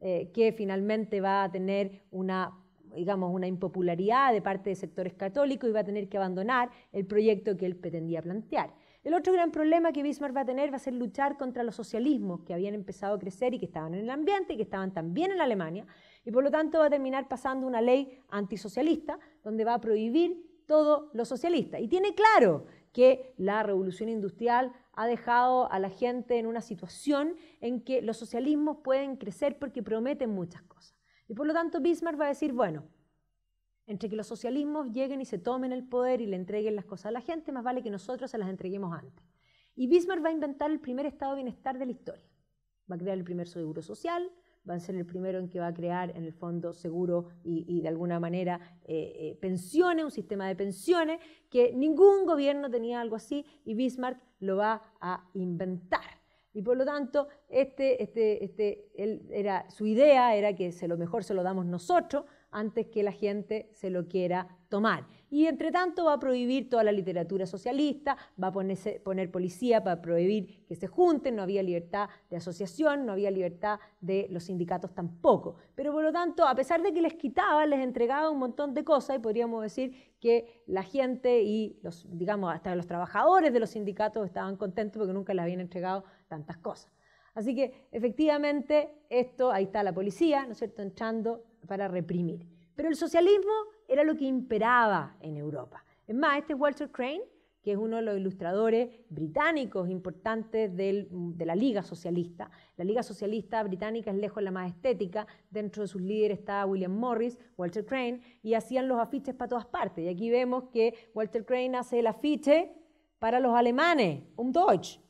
eh, que finalmente va a tener una digamos, una impopularidad de parte de sectores católicos y va a tener que abandonar el proyecto que él pretendía plantear. El otro gran problema que Bismarck va a tener va a ser luchar contra los socialismos que habían empezado a crecer y que estaban en el ambiente y que estaban también en Alemania, y por lo tanto va a terminar pasando una ley antisocialista donde va a prohibir todo lo socialista. Y tiene claro que la revolución industrial ha dejado a la gente en una situación en que los socialismos pueden crecer porque prometen muchas cosas. Y por lo tanto Bismarck va a decir, bueno, entre que los socialismos lleguen y se tomen el poder y le entreguen las cosas a la gente, más vale que nosotros se las entreguemos antes. Y Bismarck va a inventar el primer estado de bienestar de la historia. Va a crear el primer seguro social, va a ser el primero en que va a crear en el fondo seguro y, de alguna manera eh, eh, pensiones, un sistema de pensiones, que ningún gobierno tenía algo así y Bismarck lo va a inventar. Y por lo tanto, este, este, este, era, su idea era que se lo mejor se lo damos nosotros antes que la gente se lo quiera tomar. Y entre tanto va a prohibir toda la literatura socialista, va a poner policía para prohibir que se junten, no había libertad de asociación, no había libertad de los sindicatos tampoco. Pero por lo tanto, a pesar de que les quitaba, les entregaba un montón de cosas y podríamos decir que la gente y los, digamos, hasta los trabajadores de los sindicatos estaban contentos porque nunca les habían entregado tantas cosas. Así que efectivamente esto, ahí está la policía, ¿no es cierto?, entrando para reprimir. Pero el socialismo era lo que imperaba en Europa. Es más, este Walter Crane, que es uno de los ilustradores británicos importantes de la Liga Socialista. La Liga Socialista británica es lejos la más estética, dentro de sus líderes está William Morris, Walter Crane, y hacían los afiches para todas partes. Y aquí vemos que Walter Crane hace el afiche para los alemanes, un Deutsch,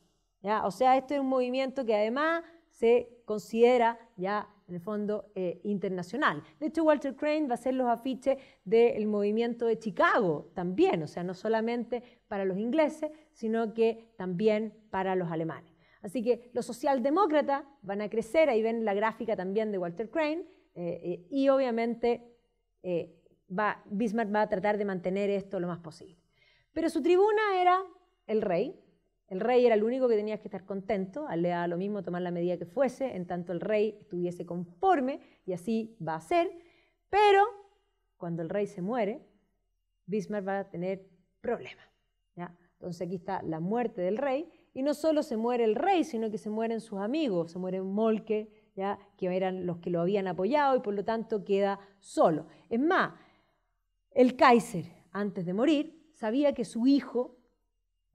o sea, este es un movimiento que además se considera ya en el fondo eh, internacional. De hecho, Walter Crane va a hacer los afiches del movimiento de Chicago también, o sea, no solamente para los ingleses, sino que también para los alemanes. Así que los socialdemócratas van a crecer, ahí ven la gráfica también de Walter Crane, eh, eh, y obviamente Bismarck va a tratar de mantener esto lo más posible. Pero su tribuna era el rey, el rey era el único que tenía que estar contento, a le lo mismo tomar la medida que fuese, en tanto el rey estuviese conforme, y así va a ser. Pero cuando el rey se muere, Bismarck va a tener problemas. Entonces aquí está la muerte del rey, y no solo se muere el rey, sino que se mueren sus amigos, se mueren Molke, ¿ya? que eran los que lo habían apoyado, y por lo tanto queda solo. Es más, el Kaiser, antes de morir, sabía que su hijo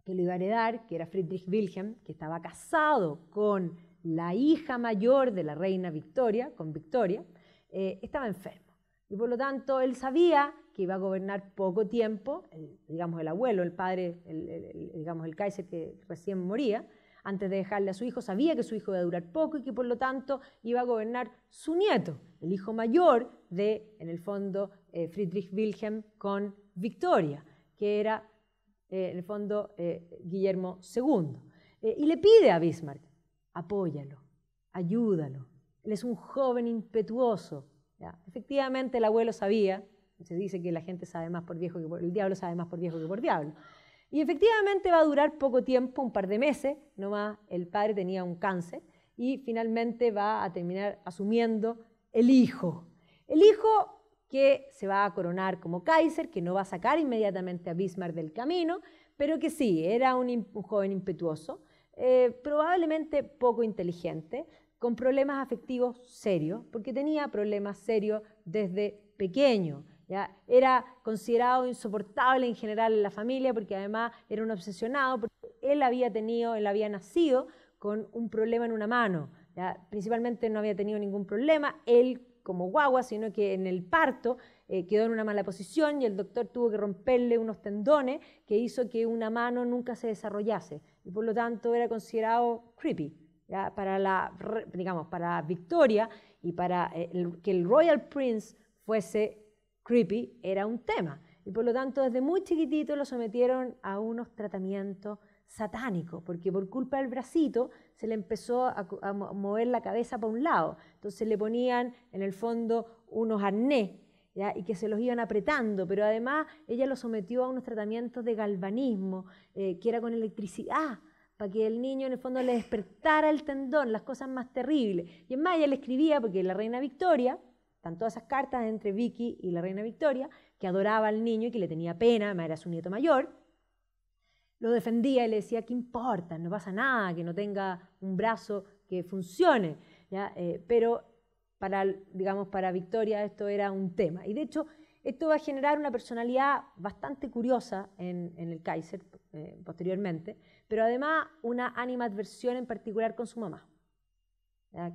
que lo iba a heredar, que era Friedrich Wilhelm, que estaba casado con la hija mayor de la reina Victoria, con Victoria, eh, estaba enfermo. Y por lo tanto, él sabía que iba a gobernar poco tiempo, digamos el abuelo, el padre, digamos el Kaiser que recién moría, antes de dejarle a su hijo, sabía que su hijo iba a durar poco y que por lo tanto iba a gobernar su nieto, el hijo mayor de, en el fondo, eh, Friedrich Wilhelm con Victoria, que era eh, en el fondo, eh, Guillermo II. Eh, y le pide a Bismarck, apóyalo, ayúdalo. Él es un joven impetuoso. Efectivamente, el abuelo sabía, se dice que la gente sabe más por viejo que por, el diablo sabe más por viejo que por diablo. Y efectivamente va a durar poco tiempo, un par de meses, nomás el padre tenía un cáncer y finalmente va a terminar asumiendo el hijo. El hijo que se va a coronar como Kaiser, que no va a sacar inmediatamente a Bismarck del camino, pero que sí, era un, joven impetuoso, eh, probablemente poco inteligente, con problemas afectivos serios, porque tenía problemas serios desde pequeño. ¿ya? Era considerado insoportable en general en la familia, porque además era un obsesionado, porque él había tenido, él había nacido con un problema en una mano. Principalmente no había tenido ningún problema, él como guagua, sino que en el parto eh, quedó en una mala posición y el doctor tuvo que romperle unos tendones que hizo que una mano nunca se desarrollase y por lo tanto era considerado creepy. Para, la, digamos, para Victoria y para eh, que el Royal Prince fuese creepy era un tema. Y por lo tanto, desde muy chiquitito lo sometieron a unos tratamientos satánico, porque por culpa del bracito se le empezó a, mover la cabeza para un lado. Entonces le ponían en el fondo unos arnés y que se los iban apretando, pero además ella lo sometió a unos tratamientos de galvanismo, eh, que era con electricidad para que el niño en el fondo le despertara el tendón, las cosas más terribles. Y en ella le escribía, porque la reina Victoria, están todas esas cartas entre Vicky y la reina Victoria, que adoraba al niño y que le tenía pena, además era su nieto mayor, lo defendía y le decía, ¿qué importa? No pasa nada que no tenga un brazo que funcione. Eh, pero para, digamos, para Victoria esto era un tema. Y de hecho, esto va a generar una personalidad bastante curiosa en, el Kaiser eh, posteriormente, pero además una animadversión en particular con su mamá,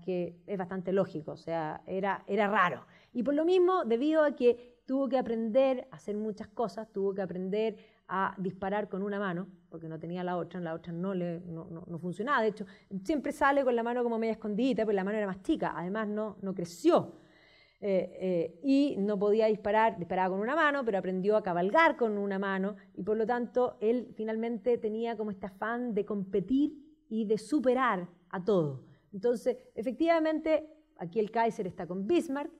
que es bastante lógico, o sea, era, era raro. Y por lo mismo, debido a que tuvo que aprender a hacer muchas cosas, tuvo que aprender a disparar con una mano, porque no tenía la otra, la otra no, le, no, funcionaba. De hecho, siempre sale con la mano como media escondida, pero la mano era más chica, además no, creció. Eh, eh, y no podía disparar, disparaba con una mano, pero aprendió a cabalgar con una mano y por lo tanto él finalmente tenía como este afán de competir y de superar a todo. Entonces, efectivamente, aquí el Kaiser está con Bismarck,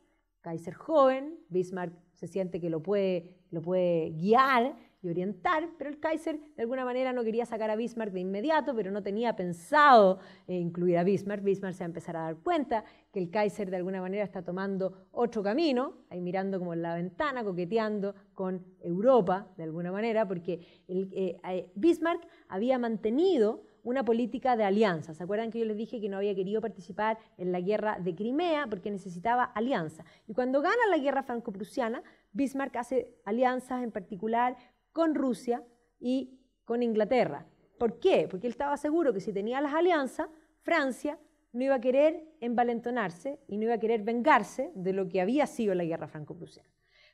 Kaiser joven, Bismarck se siente que lo puede, lo puede guiar, y orientar, pero el Kaiser de alguna manera no quería sacar a Bismarck de inmediato, pero no tenía pensado eh, incluir a Bismarck. Bismarck se va a empezar a dar cuenta que el Kaiser de alguna manera está tomando otro camino, ahí mirando como en la ventana, coqueteando con Europa de alguna manera, porque el, eh, eh, Bismarck había mantenido una política de alianzas, ¿Se acuerdan que yo les dije que no había querido participar en la guerra de Crimea porque necesitaba alianza? Y cuando gana la guerra franco-prusiana, Bismarck hace alianzas en particular con Rusia y con Inglaterra. ¿Por qué? Porque él estaba seguro que si tenía las alianzas, Francia no iba a querer envalentonarse y no iba a querer vengarse de lo que había sido la guerra franco-prusiana.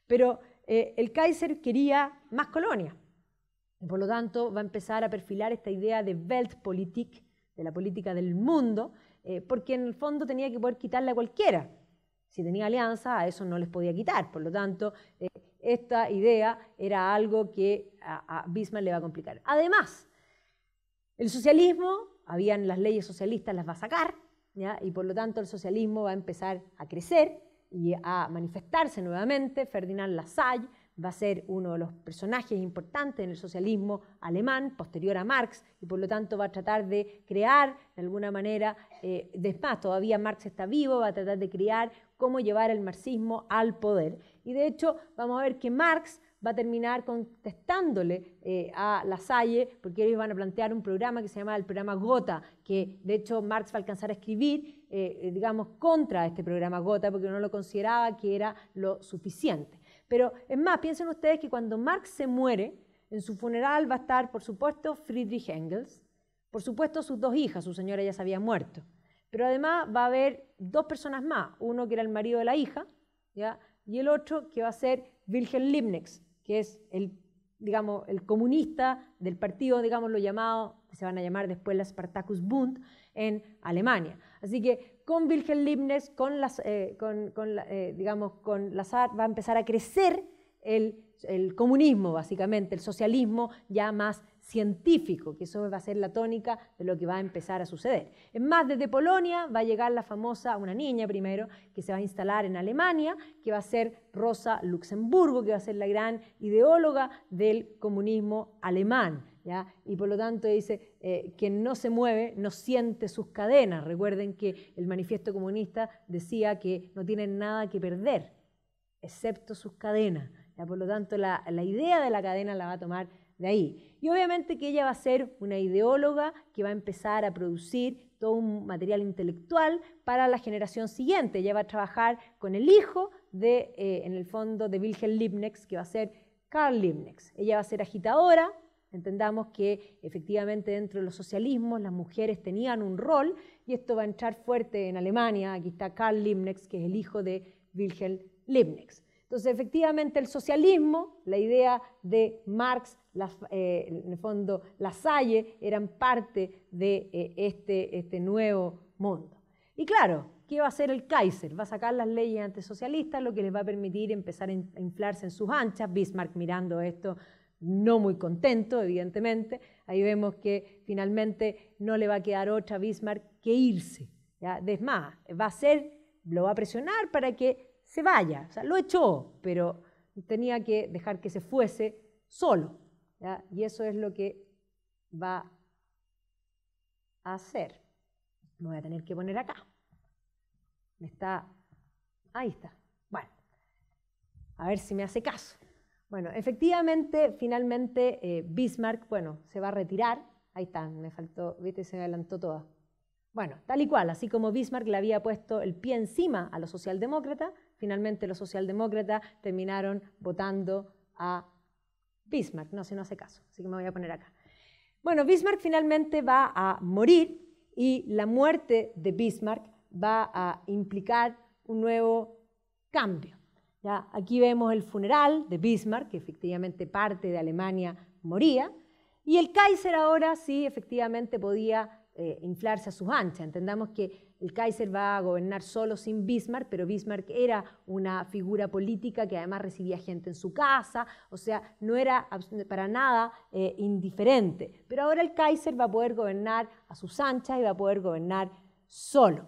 Pero eh, el Kaiser quería más colonia, por lo tanto, va a empezar a perfilar esta idea de Weltpolitik, de la política del mundo, eh, porque en el fondo tenía que poder quitarla a cualquiera. Si tenía alianza, a eso no les podía quitar. Por lo tanto, eh, esta idea era algo que a, Bismarck le va a complicar. Además, el socialismo, habían las leyes socialistas, las va a sacar, y por lo tanto el socialismo va a empezar a crecer y a manifestarse nuevamente. Ferdinand Lassalle va a ser uno de los personajes importantes en el socialismo alemán, posterior a Marx, y por lo tanto va a tratar de crear, de alguna manera, eh, después todavía Marx está vivo, va a tratar de crear cómo llevar el marxismo al poder. Y de hecho, vamos a ver que Marx va a terminar contestándole eh, a Lasalle, porque ellos van a plantear un programa que se llama el programa Gota, que de hecho Marx va a alcanzar a escribir, eh, eh, digamos, contra este programa Gota, porque no lo consideraba que era lo suficiente. Pero es más, piensen ustedes que cuando Marx se muere, en su funeral va a estar, por supuesto, Friedrich Engels, por supuesto sus dos hijas, su señora ya se había muerto, pero además va a haber dos personas más, uno que era el marido de la hija, ¿ya? y el otro que va a ser Wilhelm Liebknecht, que es el, digamos, el comunista del partido, digamos, lo llamado, se van a llamar después la Spartacus Bund en Alemania. Así que con Wilhelm Liebknecht, con, las, eh, con, eh, digamos, con va a empezar a crecer el, el comunismo, básicamente, el socialismo ya más científico, que eso va a ser la tónica de lo que va a empezar a suceder. Es más, desde Polonia va a llegar la famosa, una niña primero, que se va a instalar en Alemania, que va a ser Rosa Luxemburgo, que va a ser la gran ideóloga del comunismo alemán. Y por lo tanto dice, eh, que quien no se mueve no siente sus cadenas. Recuerden que el manifiesto comunista decía que no tienen nada que perder, excepto sus cadenas. ¿Ya? Por lo tanto, la, la idea de la cadena la va a tomar de ahí. Y obviamente que ella va a ser una ideóloga que va a empezar a producir todo un material intelectual para la generación siguiente. Ella va a trabajar con el hijo de, eh, en el fondo, de Wilhelm Leibniz, que va a ser Karl Leibniz. Ella va a ser agitadora. Entendamos que efectivamente dentro de los socialismos las mujeres tenían un rol y esto va a entrar fuerte en Alemania. Aquí está Karl Leibniz, que es el hijo de Wilhelm Leibniz. Entonces, efectivamente, el socialismo, la idea de Marx, eh, en el fondo, la Salle, eran parte de eh, este, este nuevo mundo. Y claro, ¿qué va a hacer el Kaiser? Va a sacar las leyes antisocialistas, lo que les va a permitir empezar a inflarse en sus anchas. Bismarck mirando esto, no muy contento, evidentemente. Ahí vemos que finalmente no le va a quedar otra a Bismarck que irse. ¿ya? Es más, va a ser, lo va a presionar para que se vaya. O sea, lo echó, pero tenía que dejar que se fuese solo. Y eso es lo que va a hacer. Me voy a tener que poner acá. Me está. Ahí está. Bueno. A ver si me hace caso. Bueno, efectivamente, finalmente eh, Bismarck, bueno, se va a retirar. Ahí está, me faltó, viste, se me adelantó toda. Bueno, tal y cual, así como Bismarck le había puesto el pie encima a los socialdemócratas, finalmente los socialdemócratas terminaron votando a Bismarck, no, si no hace caso, así que me voy a poner acá. Bueno, Bismarck finalmente va a morir y la muerte de Bismarck va a implicar un nuevo cambio. Ya, aquí vemos el funeral de Bismarck, que efectivamente parte de Alemania moría, y el Kaiser ahora sí efectivamente podía eh, inflarse a sus anchas. Entendamos que el Kaiser va a gobernar solo sin Bismarck, pero Bismarck era una figura política que además recibía gente en su casa, o sea, no era para nada eh, indiferente. Pero ahora el Kaiser va a poder gobernar a sus anchas y va a poder gobernar solo.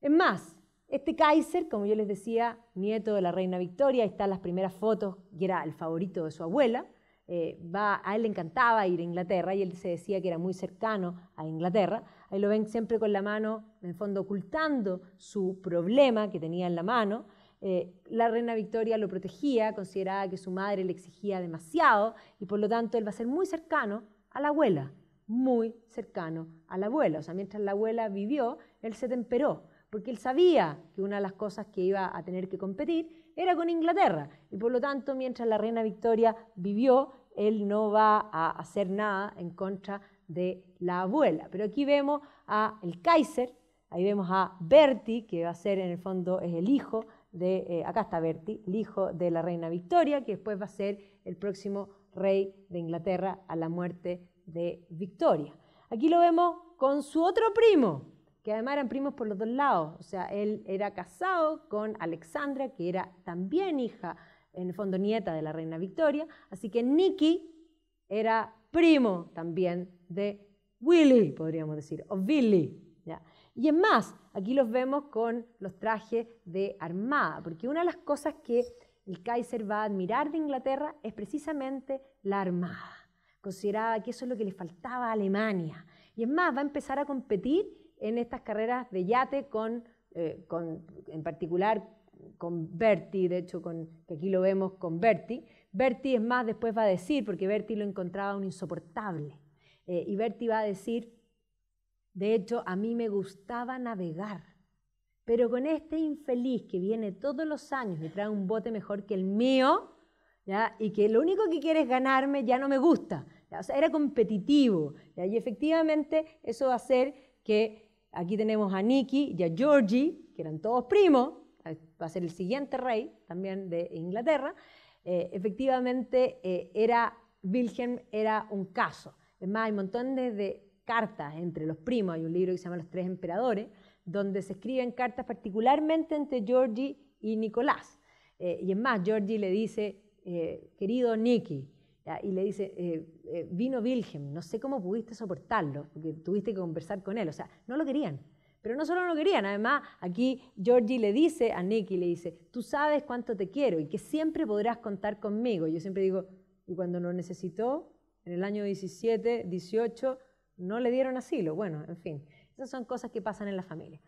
Es más, este Kaiser, como yo les decía, nieto de la reina Victoria, ahí están las primeras fotos, que era el favorito de su abuela, eh, va, a él le encantaba ir a Inglaterra y él se decía que era muy cercano a Inglaterra. Ahí lo ven siempre con la mano, en el fondo ocultando su problema que tenía en la mano. Eh, la reina Victoria lo protegía, consideraba que su madre le exigía demasiado y por lo tanto él va a ser muy cercano a la abuela, muy cercano a la abuela. O sea, mientras la abuela vivió, él se temperó, porque él sabía que una de las cosas que iba a tener que competir era con Inglaterra. Y por lo tanto, mientras la reina Victoria vivió, él no va a hacer nada en contra de la abuela. Pero aquí vemos a el Kaiser, ahí vemos a Bertie que va a ser en el fondo es el hijo de, eh, acá está Bertie, el hijo de la reina Victoria, que después va a ser el próximo rey de Inglaterra a la muerte de Victoria. Aquí lo vemos con su otro primo, que además eran primos por los dos lados. O sea, él era casado con Alexandra, que era también hija, en el fondo nieta de la reina Victoria. Así que Nicky era primo también de Willy, podríamos decir, o Billy. ¿ya? Y es más, aquí los vemos con los trajes de armada, porque una de las cosas que el Kaiser va a admirar de Inglaterra es precisamente la armada. Consideraba que eso es lo que le faltaba a Alemania. Y es más, va a empezar a competir en estas carreras de yate con, eh, con en particular con Berti, de hecho, con, que aquí lo vemos con Berti. Berti es más, después va a decir, porque Berti lo encontraba un insoportable. Eh, y Berti va a decir, de hecho, a mí me gustaba navegar, pero con este infeliz que viene todos los años y trae un bote mejor que el mío, ¿ya? y que lo único que quiere es ganarme, ya no me gusta. O sea, era competitivo. Y efectivamente eso va a hacer que Aquí tenemos a Nicky y a Georgie, que eran todos primos, eh, va a ser el siguiente rey también de Inglaterra. Eh, efectivamente, eh, era, Wilhelm era un caso. Es más, hay un montón de, cartas entre los primos. Hay un libro que se llama Los Tres Emperadores, donde se escriben cartas particularmente entre Georgie y Nicolás. y es más, Georgie le dice, querido Nicky, y le dice, eh, eh, vino Wilhelm, no sé cómo pudiste soportarlo, porque tuviste que conversar con él, o sea, no lo querían. Pero no solo no lo querían, además aquí Georgie le dice a Nicky, le dice, tú sabes cuánto te quiero y que siempre podrás contar conmigo. Yo siempre digo, y cuando lo necesitó, en el año 17, 18, no le dieron asilo. Bueno, en fin, esas son cosas que pasan en la familia.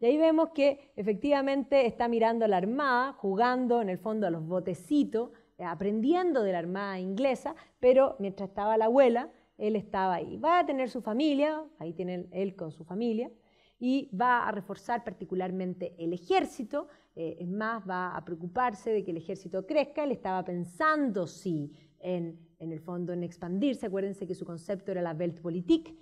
Y ahí vemos que efectivamente está mirando a la armada, jugando en el fondo a los botecitos, eh, aprendiendo de la Armada inglesa, pero mientras estaba la abuela, él estaba ahí. Va a tener su familia, ahí tiene él con su familia, y va a reforzar particularmente el ejército, eh, es más, va a preocuparse de que el ejército crezca, él estaba pensando, sí, en, en el fondo en expandirse, acuérdense que su concepto era la Weltpolitik,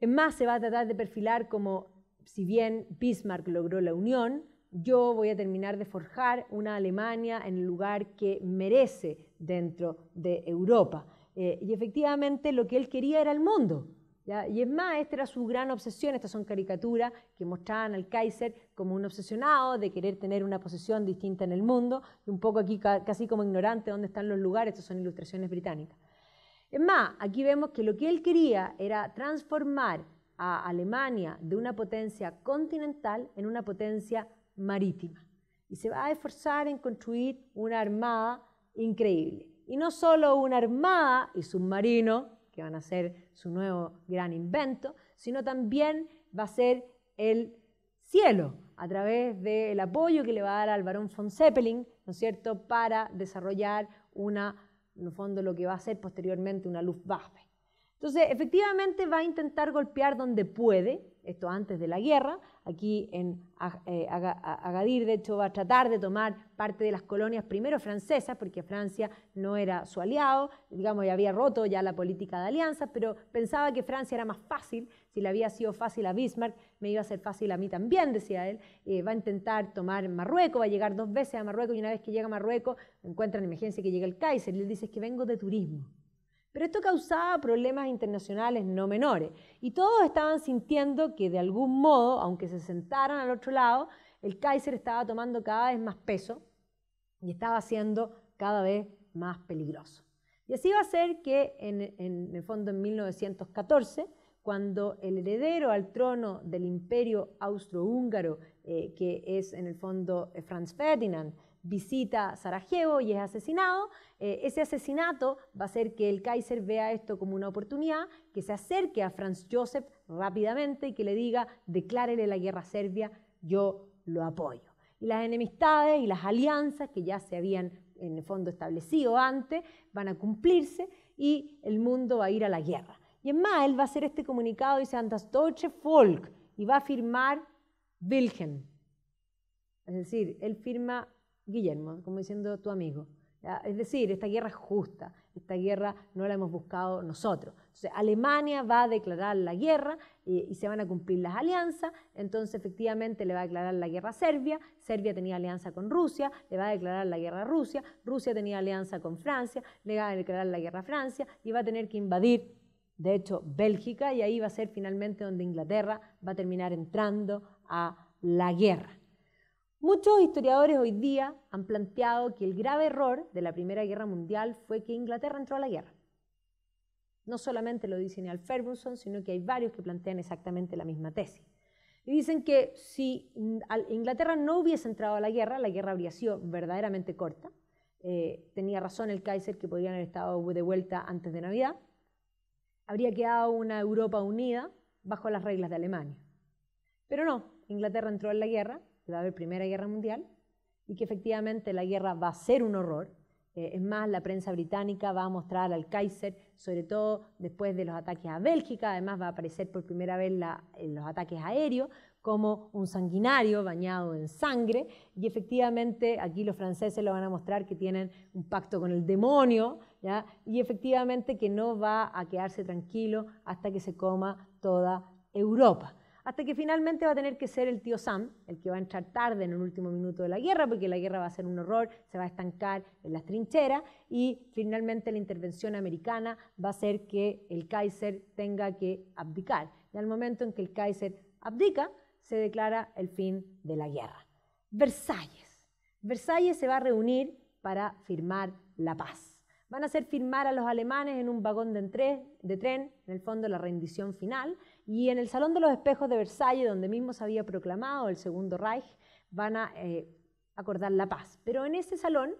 es más, se va a tratar de perfilar como, si bien Bismarck logró la unión, yo voy a terminar de forjar una Alemania en el lugar que merece dentro de Europa. Eh, y efectivamente lo que él quería era el mundo. Y es más, esta era su gran obsesión, estas son caricaturas que mostraban al Kaiser como un obsesionado de querer tener una posición distinta en el mundo, un poco aquí casi como ignorante dónde están los lugares, estas son ilustraciones británicas. Es más, aquí vemos que lo que él quería era transformar a Alemania de una potencia continental en una potencia marítima y se va a esforzar en construir una armada increíble. Y no solo una armada y submarino que van a ser su nuevo gran invento, sino también va a ser el cielo, a través del apoyo que le va a dar al barón von Zeppelin, ¿no es cierto?, para desarrollar una, en el fondo, lo que va a ser posteriormente una Luftwaffe. Entonces, efectivamente va a intentar golpear donde puede, esto antes de la guerra, aquí en eh, Agadir, de hecho, va a tratar de tomar parte de las colonias, primero francesas, porque Francia no era su aliado, digamos, ya había roto ya la política de alianzas, pero pensaba que Francia era más fácil, si le había sido fácil a Bismarck, me iba a ser fácil a mí también, decía él, eh, va a intentar tomar Marruecos, va a llegar dos veces a Marruecos, y una vez que llega a Marruecos, encuentra en emergencia que llega el Kaiser, y él dice, que vengo de turismo. Pero esto causaba problemas internacionales no menores y todos estaban sintiendo que de algún modo, aunque se sentaran al otro lado, el Kaiser estaba tomando cada vez más peso y estaba siendo cada vez más peligroso. Y así va a ser que en, el fondo en 1914 cuando el heredero al trono del imperio austrohúngaro, húngaro eh, que es en el fondo eh, Franz Ferdinand, visita Sarajevo y es asesinado, eh, ese asesinato va a hacer que el Kaiser vea esto como una oportunidad, que se acerque a Franz Josef rápidamente y que le diga, declárele la guerra a Serbia, yo lo apoyo. Y las enemistades y las alianzas que ya se habían en el fondo establecido antes van a cumplirse y el mundo va a ir a la guerra. Y en más, él va a hacer este comunicado, dice, se deutsche Volk, y va a firmar Wilhelm. Es decir, él firma Guillermo, como diciendo tu amigo. Es decir, esta guerra es justa, esta guerra no la hemos buscado nosotros. Entonces, Alemania va a declarar la guerra y, se van a cumplir las alianzas, entonces efectivamente le va a declarar la guerra a Serbia, Serbia tenía alianza con Rusia, le va a declarar la guerra a Rusia, Rusia tenía alianza con Francia, le va a declarar la guerra a Francia y va a tener que invadir, de hecho, Bélgica y ahí va a ser finalmente donde Inglaterra va a terminar entrando a la guerra. Muchos historiadores hoy día han planteado que el grave error de la Primera Guerra Mundial fue que Inglaterra entró a la guerra. No solamente lo dice Neal Ferguson, sino que hay varios que plantean exactamente la misma tesis. Y dicen que si mm, Inglaterra no hubiese entrado a la guerra, la guerra habría sido verdaderamente corta. Eh, tenía razón el Kaiser que podrían haber estado de vuelta antes de Navidad. Habría quedado una Europa unida bajo las reglas de Alemania. Pero no, Inglaterra entró en la guerra que va a haber Primera Guerra Mundial y que efectivamente la guerra va a ser un horror. Eh, es más, la prensa británica va a mostrar al Kaiser, sobre todo después de los ataques a Bélgica, además va a aparecer por primera vez en eh, los ataques aéreos, como un sanguinario bañado en sangre, y efectivamente aquí los franceses lo van a mostrar que tienen un pacto con el demonio, y efectivamente que no va a quedarse tranquilo hasta que se coma toda Europa hasta que finalmente va a tener que ser el tío Sam, el que va a entrar tarde en el último minuto de la guerra, porque la guerra va a ser un horror, se va a estancar en las trincheras, y finalmente la intervención americana va a hacer que el Kaiser tenga que abdicar. Y al momento en que el Kaiser abdica, se declara el fin de la guerra. Versalles. Versalles se va a reunir para firmar la paz van a hacer firmar a los alemanes en un vagón de, tren, en el fondo la rendición final, y en el Salón de los Espejos de Versalles, donde mismo se había proclamado el Segundo Reich, van a eh, acordar la paz. Pero en ese salón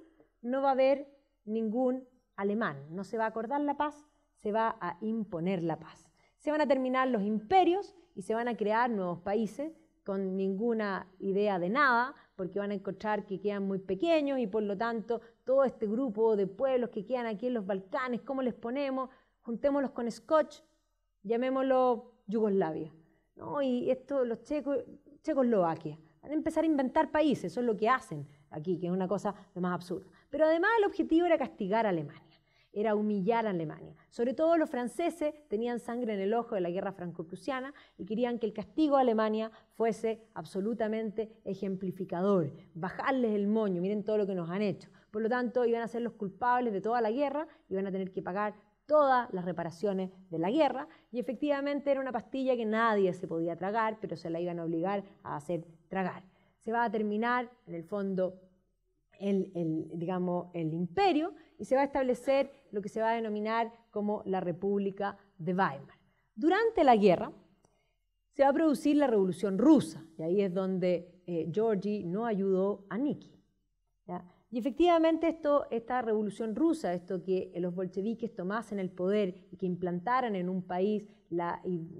no va a haber ningún alemán, no se va a acordar la paz, se va a imponer la paz. Se van a terminar los imperios y se van a crear nuevos países con ninguna idea de nada, porque van a encontrar que quedan muy pequeños y por lo tanto todo este grupo de pueblos que quedan aquí en los Balcanes, ¿cómo les ponemos? Juntémoslos con Scotch, llamémoslo Yugoslavia, ¿no? y esto, los checos, Checoslovaquia. Van a empezar a inventar países, eso es lo que hacen aquí, que es una cosa de más absurda. Pero además el objetivo era castigar a Alemania, era humillar a Alemania. Sobre todo los franceses tenían sangre en el ojo de la guerra franco-prusiana y querían que el castigo a Alemania fuese absolutamente ejemplificador, bajarles el moño, miren todo lo que nos han hecho. Por lo tanto, iban a ser los culpables de toda la guerra y van a tener que pagar todas las reparaciones de la guerra y efectivamente era una pastilla que nadie se podía tragar, pero se la iban a obligar a hacer tragar. Se va a terminar, en el fondo, el, digamos, el imperio y se va a establecer lo que se va a denominar como la República de Weimar. Durante la guerra se va a producir la Revolución Rusa y ahí es donde eh, georgie no ayudó a Nicky ¿ya? Y efectivamente esto, esta revolución rusa, esto que los bolcheviques tomasen el poder y que implantaran en un país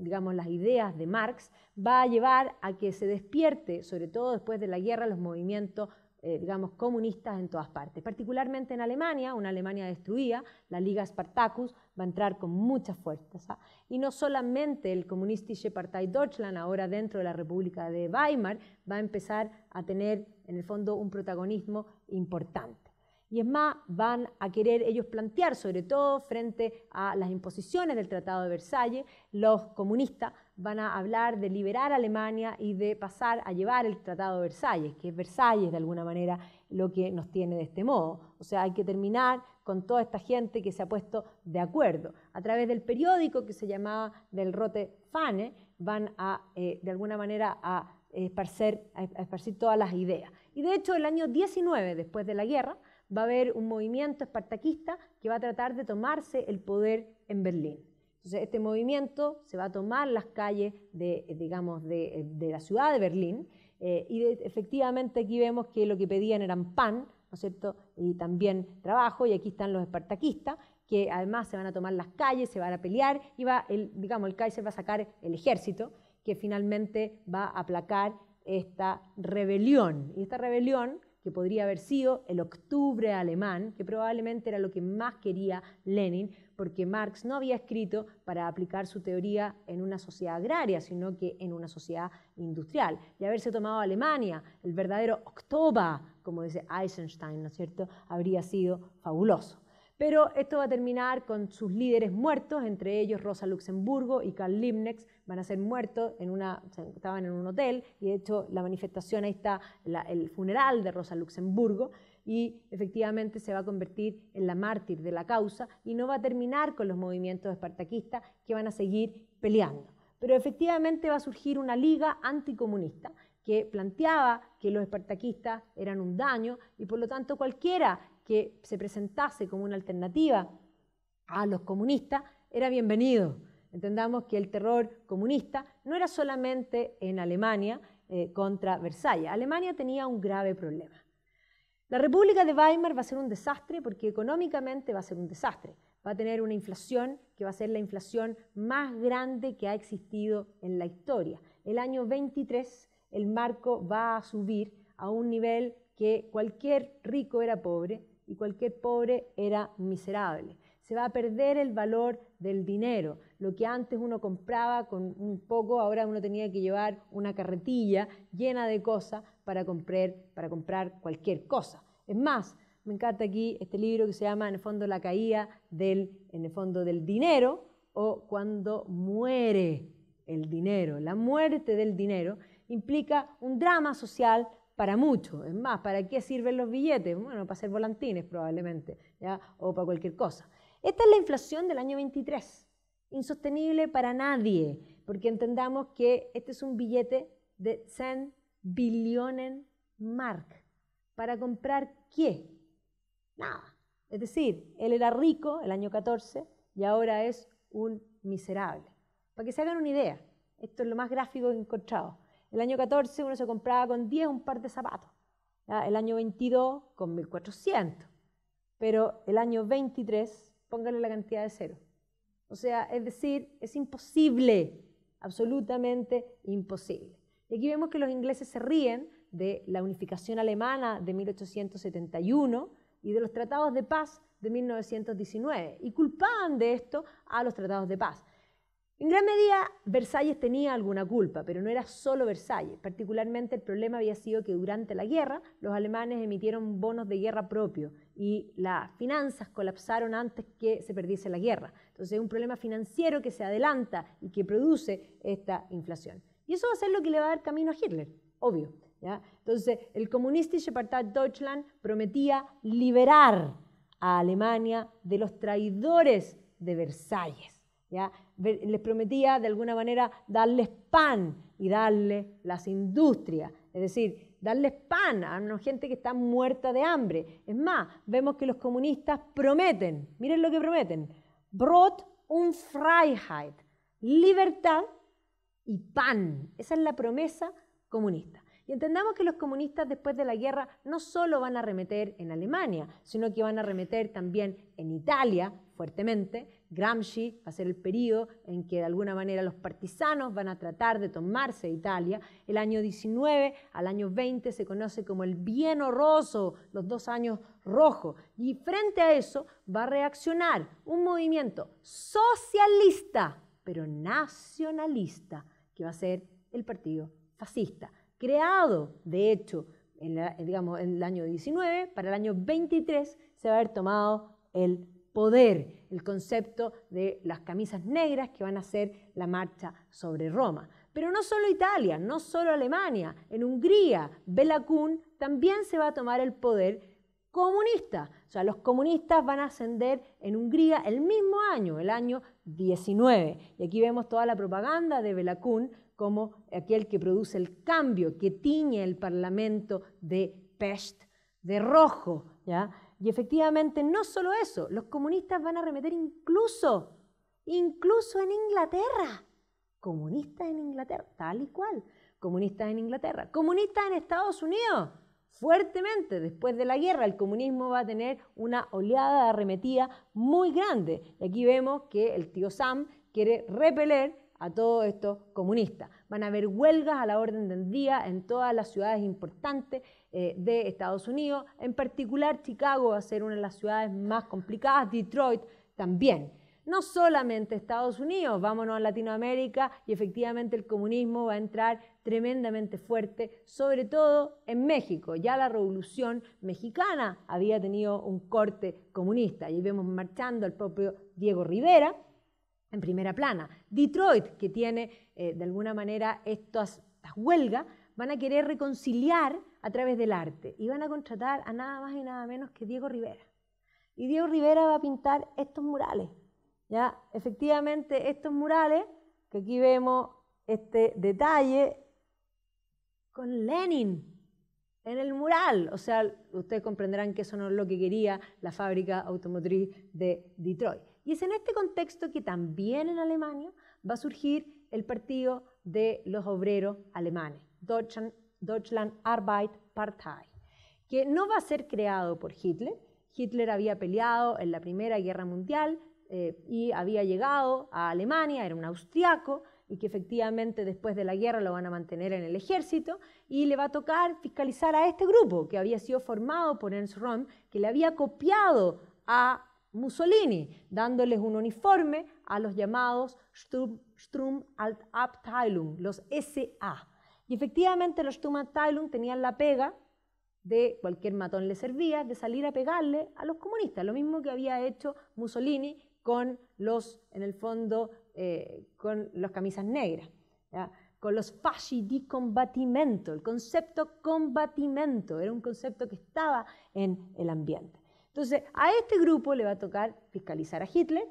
digamos, las ideas de Marx, va a llevar a que se despierte, sobre todo después de la guerra, los movimientos eh, digamos, comunistas en todas partes, particularmente en Alemania, una Alemania destruida, la Liga Spartacus va a entrar con mucha fuerza. Y no solamente el Comunistische Partei Deutschland, ahora dentro de la República de Weimar, va a empezar a tener en el fondo un protagonismo importante. Y es más, van a querer ellos plantear, sobre todo frente a las imposiciones del Tratado de Versalles, los comunistas van a hablar de liberar Alemania y de pasar a llevar el Tratado de Versalles, que es Versalles de alguna manera lo que nos tiene de este modo. O sea, hay que terminar con toda esta gente que se ha puesto de acuerdo. A través del periódico que se llamaba Del Rote Fane, van a, eh, de alguna manera, a esparcir, a esparcir todas las ideas. Y de hecho, el año 19, después de la guerra, va a haber un movimiento espartaquista que va a tratar de tomarse el poder en Berlín. Entonces, este movimiento se va a tomar las calles de, eh, digamos, eh, de, la ciudad de Berlín eh, y efectivamente aquí vemos que lo que pedían eran pan, ¿no Y también trabajo, y aquí están los espartaquistas, que además se van a tomar las calles, se van a pelear, y va el, digamos, el Kaiser va a sacar el ejército, que finalmente va a aplacar esta rebelión. Y esta rebelión, que podría haber sido el octubre alemán, que probablemente era lo que más quería Lenin, porque Marx no había escrito para aplicar su teoría en una sociedad agraria, sino que en una sociedad industrial. Y haberse tomado Alemania, el verdadero octoba, como dice Eisenstein, ¿no es cierto?, habría sido fabuloso. Pero esto va a terminar con sus líderes muertos, entre ellos Rosa Luxemburgo y Karl Limnex, van a ser muertos, en una, estaban en un hotel y de hecho la manifestación, ahí está el funeral de Rosa Luxemburgo y efectivamente se va a convertir en la mártir de la causa y no va a terminar con los movimientos espartaquistas que van a seguir peleando. Pero efectivamente va a surgir una liga anticomunista que planteaba que los espartaquistas eran un daño y por lo tanto cualquiera que se presentase como una alternativa a los comunistas era bienvenido. Entendamos que el terror comunista no era solamente en Alemania eh, contra Versailles. Alemania tenía un grave problema. La República de Weimar va a ser un desastre porque económicamente va a ser un desastre. Va a tener una inflación que va a ser la inflación más grande que ha existido en la historia. El año 23 el marco va a subir a un nivel que cualquier rico era pobre y cualquier pobre era miserable. Se va a perder el valor del dinero. Lo que antes uno compraba con un poco, ahora uno tenía que llevar una carretilla llena de cosas para comprar, para comprar cualquier cosa. Es más, me encanta aquí este libro que se llama en el fondo la caída del en el fondo del dinero o cuando muere el dinero. La muerte del dinero implica un drama social para mucho. Es más, ¿para qué sirven los billetes? Bueno, para hacer volantines probablemente, ¿ya? o para cualquier cosa. Esta es la inflación del año 23. Insostenible para nadie, porque entendamos que este es un billete de 100 billones mark. ¿Para comprar qué? Nada. Es decir, él era rico el año 14 y ahora es un miserable. Para que se hagan una idea, esto es lo más gráfico que he encontrado. El año 14 uno se compraba con 10 un par de zapatos. El año 22 con 1400. Pero el año 23, póngale la cantidad de cero. O sea, es decir, es imposible, absolutamente imposible. Y aquí vemos que los ingleses se ríen de la unificación alemana de 1871 y de los tratados de paz de 1919 y culpaban de esto a los tratados de paz. En gran medida, Versalles tenía alguna culpa, pero no era solo Versalles. Particularmente el problema había sido que durante la guerra los alemanes emitieron bonos de guerra propios y las finanzas colapsaron antes que se perdiese la guerra. Entonces es un problema financiero que se adelanta y que produce esta inflación. Y eso va a ser lo que le va a dar camino a Hitler, obvio. Entonces el comunista Partei Deutschland prometía liberar a Alemania de los traidores de Versalles. ¿ya? les prometía de alguna manera darles pan y darles las industrias, es decir, darles pan a una gente que está muerta de hambre. Es más, vemos que los comunistas prometen, miren lo que prometen, brot und Freiheit, libertad y pan. Esa es la promesa comunista. Y entendamos que los comunistas después de la guerra no solo van a remeter en Alemania, sino que van a remeter también en Italia fuertemente, Gramsci va a ser el periodo en que de alguna manera los partisanos van a tratar de tomarse Italia. El año 19 al año 20 se conoce como el bien horroso, los dos años rojos. Y frente a eso va a reaccionar un movimiento socialista, pero nacionalista, que va a ser el Partido Fascista, creado, de hecho, en, eh, digamos, en el año 19, para el año 23 se va a haber tomado el poder el concepto de las camisas negras que van a hacer la marcha sobre Roma. Pero no solo Italia, no solo Alemania, en Hungría, Bela también se va a tomar el poder comunista. O sea, los comunistas van a ascender en Hungría el mismo año, el año 19. Y aquí vemos toda la propaganda de Bela como aquel que produce el cambio, que tiñe el parlamento de Pest de rojo, ¿ya? Y efectivamente, no solo eso, los comunistas van a remeter incluso, incluso en Inglaterra. Comunistas en Inglaterra, tal y cual. Comunistas en Inglaterra. Comunistas en Estados Unidos. Fuertemente, después de la guerra, el comunismo va a tener una oleada de arremetida muy grande. Y aquí vemos que el tío Sam quiere repeler a todos estos comunistas. Van a haber huelgas a la orden del día en todas las ciudades importantes, eh, de Estados Unidos. En particular, Chicago va a ser una de las ciudades más complicadas, Detroit también. No solamente Estados Unidos, vámonos a Latinoamérica y efectivamente el comunismo va a entrar tremendamente fuerte, sobre todo en México. Ya la revolución mexicana había tenido un corte comunista. Y vemos marchando al propio Diego Rivera en primera plana. Detroit, que tiene eh, de alguna manera estas huelgas, van a querer reconciliar a través del arte. Y van a contratar a nada más y nada menos que Diego Rivera. Y Diego Rivera va a pintar estos murales. ¿ya? Efectivamente, estos murales, que aquí vemos este detalle, con Lenin en el mural. O sea, ustedes comprenderán que eso no es lo que quería la fábrica automotriz de Detroit. Y es en este contexto que también en Alemania va a surgir el partido de los obreros alemanes, Deutschland Deutschland Arbeit Partei, que no va a ser creado por Hitler. Hitler había peleado en la Primera Guerra Mundial eh, y había llegado a Alemania, era un austriaco, y que efectivamente después de la guerra lo van a mantener en el ejército y le va a tocar fiscalizar a este grupo que había sido formado por Ernst Röhm, que le había copiado a Mussolini, dándoles un uniforme a los llamados Sturm, Sturmabteilung, los SA, y efectivamente los Tumantalum tenían la pega de cualquier matón le servía, de salir a pegarle a los comunistas, lo mismo que había hecho Mussolini con los, en el fondo, eh, con las camisas negras, con los fasci di combattimento, el concepto combattimento, era un concepto que estaba en el ambiente. Entonces, a este grupo le va a tocar fiscalizar a Hitler,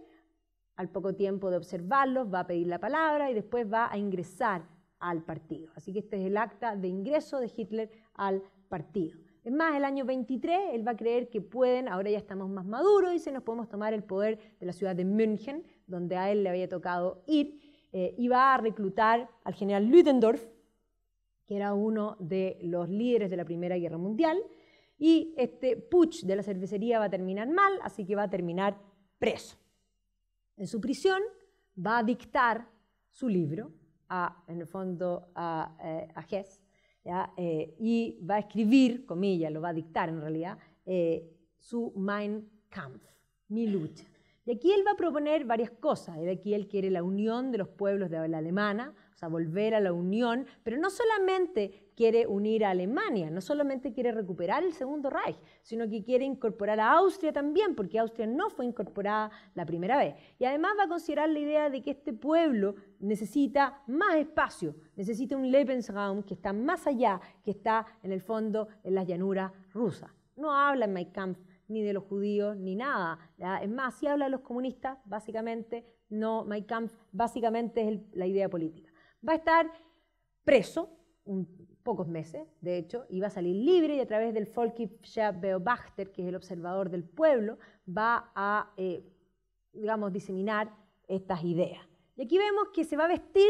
al poco tiempo de observarlos va a pedir la palabra y después va a ingresar al partido. Así que este es el acta de ingreso de Hitler al partido. Es más, el año 23 él va a creer que pueden, ahora ya estamos más maduros, y se nos podemos tomar el poder de la ciudad de München, donde a él le había tocado ir, eh, y va a reclutar al general Ludendorff, que era uno de los líderes de la Primera Guerra Mundial, y este putsch de la cervecería va a terminar mal, así que va a terminar preso. En su prisión va a dictar su libro, a, en el fondo, a, Hess, eh, eh, y va a escribir, comillas, lo va a dictar en realidad, eh, su Mein Kampf, mi lucha. Y aquí él va a proponer varias cosas, y aquí él quiere la unión de los pueblos de habla alemana o sea, volver a la Unión, pero no solamente quiere unir a Alemania, no solamente quiere recuperar el Segundo Reich, sino que quiere incorporar a Austria también, porque Austria no fue incorporada la primera vez. Y además va a considerar la idea de que este pueblo necesita más espacio, necesita un Lebensraum que está más allá, que está en el fondo en las llanuras rusas. No habla en Mein Kampf ni de los judíos, ni nada. Es más, si habla de los comunistas, básicamente, no, Mein Kampf básicamente es la idea política va a estar preso un, pocos meses, de hecho, y va a salir libre y a través del Beobachter, que es el observador del pueblo, va a, eh, digamos, diseminar estas ideas. Y aquí vemos que se va a vestir,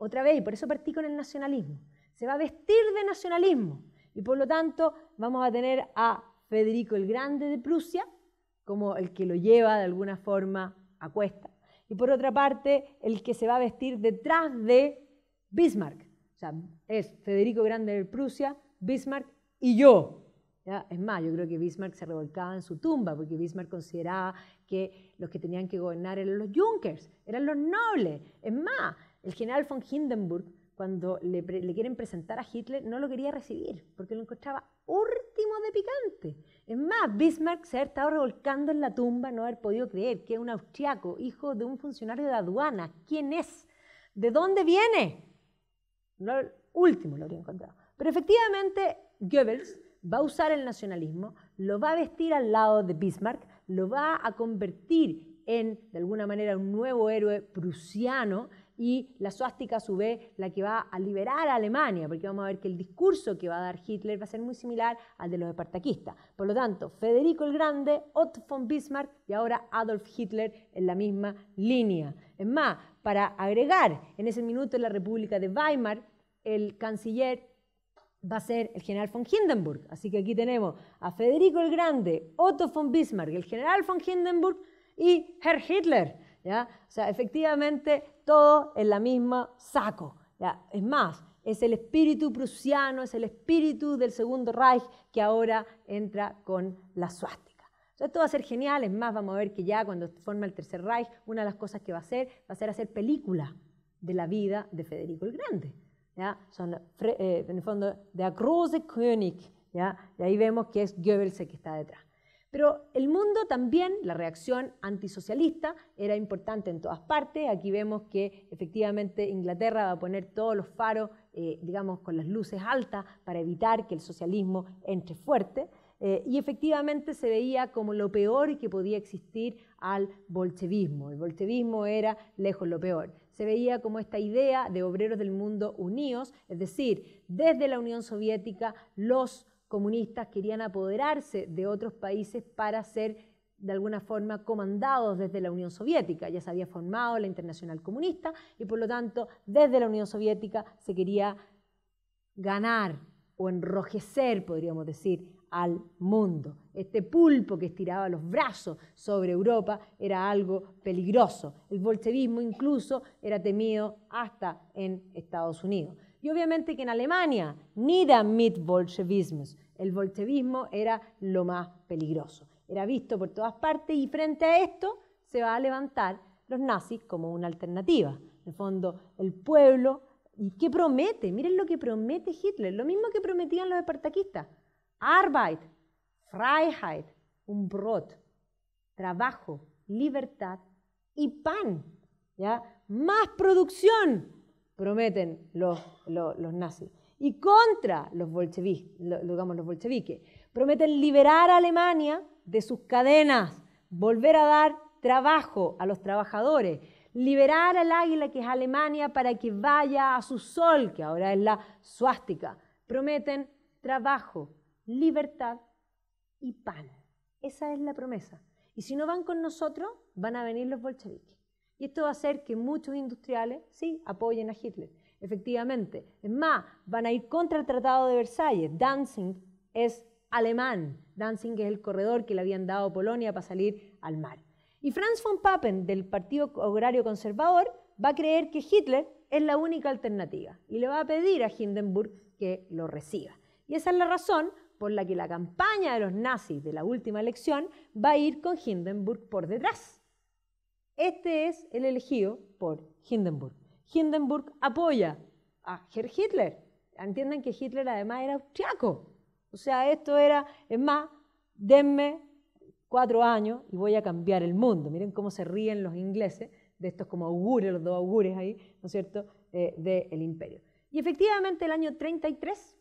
otra vez, y por eso partí con el nacionalismo, se va a vestir de nacionalismo. Y por lo tanto vamos a tener a Federico el Grande de Prusia como el que lo lleva de alguna forma a cuesta. Y por otra parte, el que se va a vestir detrás de Bismarck. O sea, es Federico Grande de Prusia, Bismarck y yo. Es más, yo creo que Bismarck se revolcaba en su tumba, porque Bismarck consideraba que los que tenían que gobernar eran los junkers, eran los nobles. Es más, el general von Hindenburg, cuando le, le, quieren presentar a Hitler, no lo quería recibir, porque lo encontraba último de picante. Es más, Bismarck se ha estado revolcando en la tumba, no haber podido creer que un austriaco, hijo de un funcionario de aduana. ¿Quién es? ¿De dónde viene? No, último lo habría encontrado. Pero efectivamente, Goebbels va a usar el nacionalismo, lo va a vestir al lado de Bismarck, lo va a convertir en, de alguna manera, un nuevo héroe prusiano y la suástica a su vez la que va a liberar a Alemania, porque vamos a ver que el discurso que va a dar Hitler va a ser muy similar al de los espartaquistas. Por lo tanto, Federico el Grande, Otto von Bismarck y ahora Adolf Hitler en la misma línea. Es más, para agregar, en ese minuto en la República de Weimar, el canciller va a ser el general von Hindenburg. Así que aquí tenemos a Federico el Grande, Otto von Bismarck, el general von Hindenburg y Herr Hitler. O sea, efectivamente, todo en la misma saco. ¿ya? Es más, es el espíritu prusiano, es el espíritu del Segundo Reich que ahora entra con la suástica. O sea, esto va a ser genial, es más, vamos a ver que ya cuando forma el Tercer Reich, una de las cosas que va a hacer va a ser hacer película de la vida de Federico el Grande. ¿ya? Son, eh, en el fondo, de Große König, ¿ya? y ahí vemos que es Goebbels el que está detrás. Pero el mundo también, la reacción antisocialista era importante en todas partes. Aquí vemos que efectivamente Inglaterra va a poner todos los faros, eh, digamos, con las luces altas para evitar que el socialismo entre fuerte. Eh, y efectivamente se veía como lo peor que podía existir al bolchevismo. El bolchevismo era lejos lo peor. Se veía como esta idea de obreros del mundo unidos, es decir, desde la Unión Soviética los comunistas querían apoderarse de otros países para ser de alguna forma comandados desde la Unión Soviética. Ya se había formado la Internacional Comunista y por lo tanto desde la Unión Soviética se quería ganar o enrojecer, podríamos decir, al mundo. Este pulpo que estiraba los brazos sobre Europa era algo peligroso. El bolchevismo incluso era temido hasta en Estados Unidos. Y obviamente que en Alemania, nida mit Bolschewismus, el bolchevismo era lo más peligroso. Era visto por todas partes y frente a esto se va a levantar los nazis como una alternativa. En el fondo, el pueblo, ¿y qué promete? Miren lo que promete Hitler, lo mismo que prometían los espartaquistas. Arbeit, Freiheit, un brot, trabajo, libertad y pan. ¿ya? Más producción, prometen los, nazis. Y contra los, bolcheviques, los bolcheviques. Prometen liberar a Alemania de sus cadenas, volver a dar trabajo a los trabajadores, liberar al águila que es Alemania para que vaya a su sol, que ahora es la suástica. Prometen trabajo, libertad y pan. Esa es la promesa. Y si no van con nosotros, van a venir los bolcheviques. Y esto va a hacer que muchos industriales, sí, apoyen a Hitler, efectivamente. Es más, van a ir contra el Tratado de Versalles. Danzig es alemán. Danzig es el corredor que le habían dado a Polonia para salir al mar. Y Franz von Papen, del Partido horario Conservador, va a creer que Hitler es la única alternativa y le va a pedir a Hindenburg que lo reciba. Y esa es la razón por la que la campaña de los nazis de la última elección va a ir con Hindenburg por detrás. Este es el elegido por Hindenburg. Hindenburg apoya a Herr Hitler. Entiendan que Hitler además era austriaco. O sea, esto era, es más, denme cuatro años y voy a cambiar el mundo. Miren cómo se ríen los ingleses de estos como augures, los dos augures ahí, ¿no es cierto?, eh, del imperio. Y efectivamente el año 33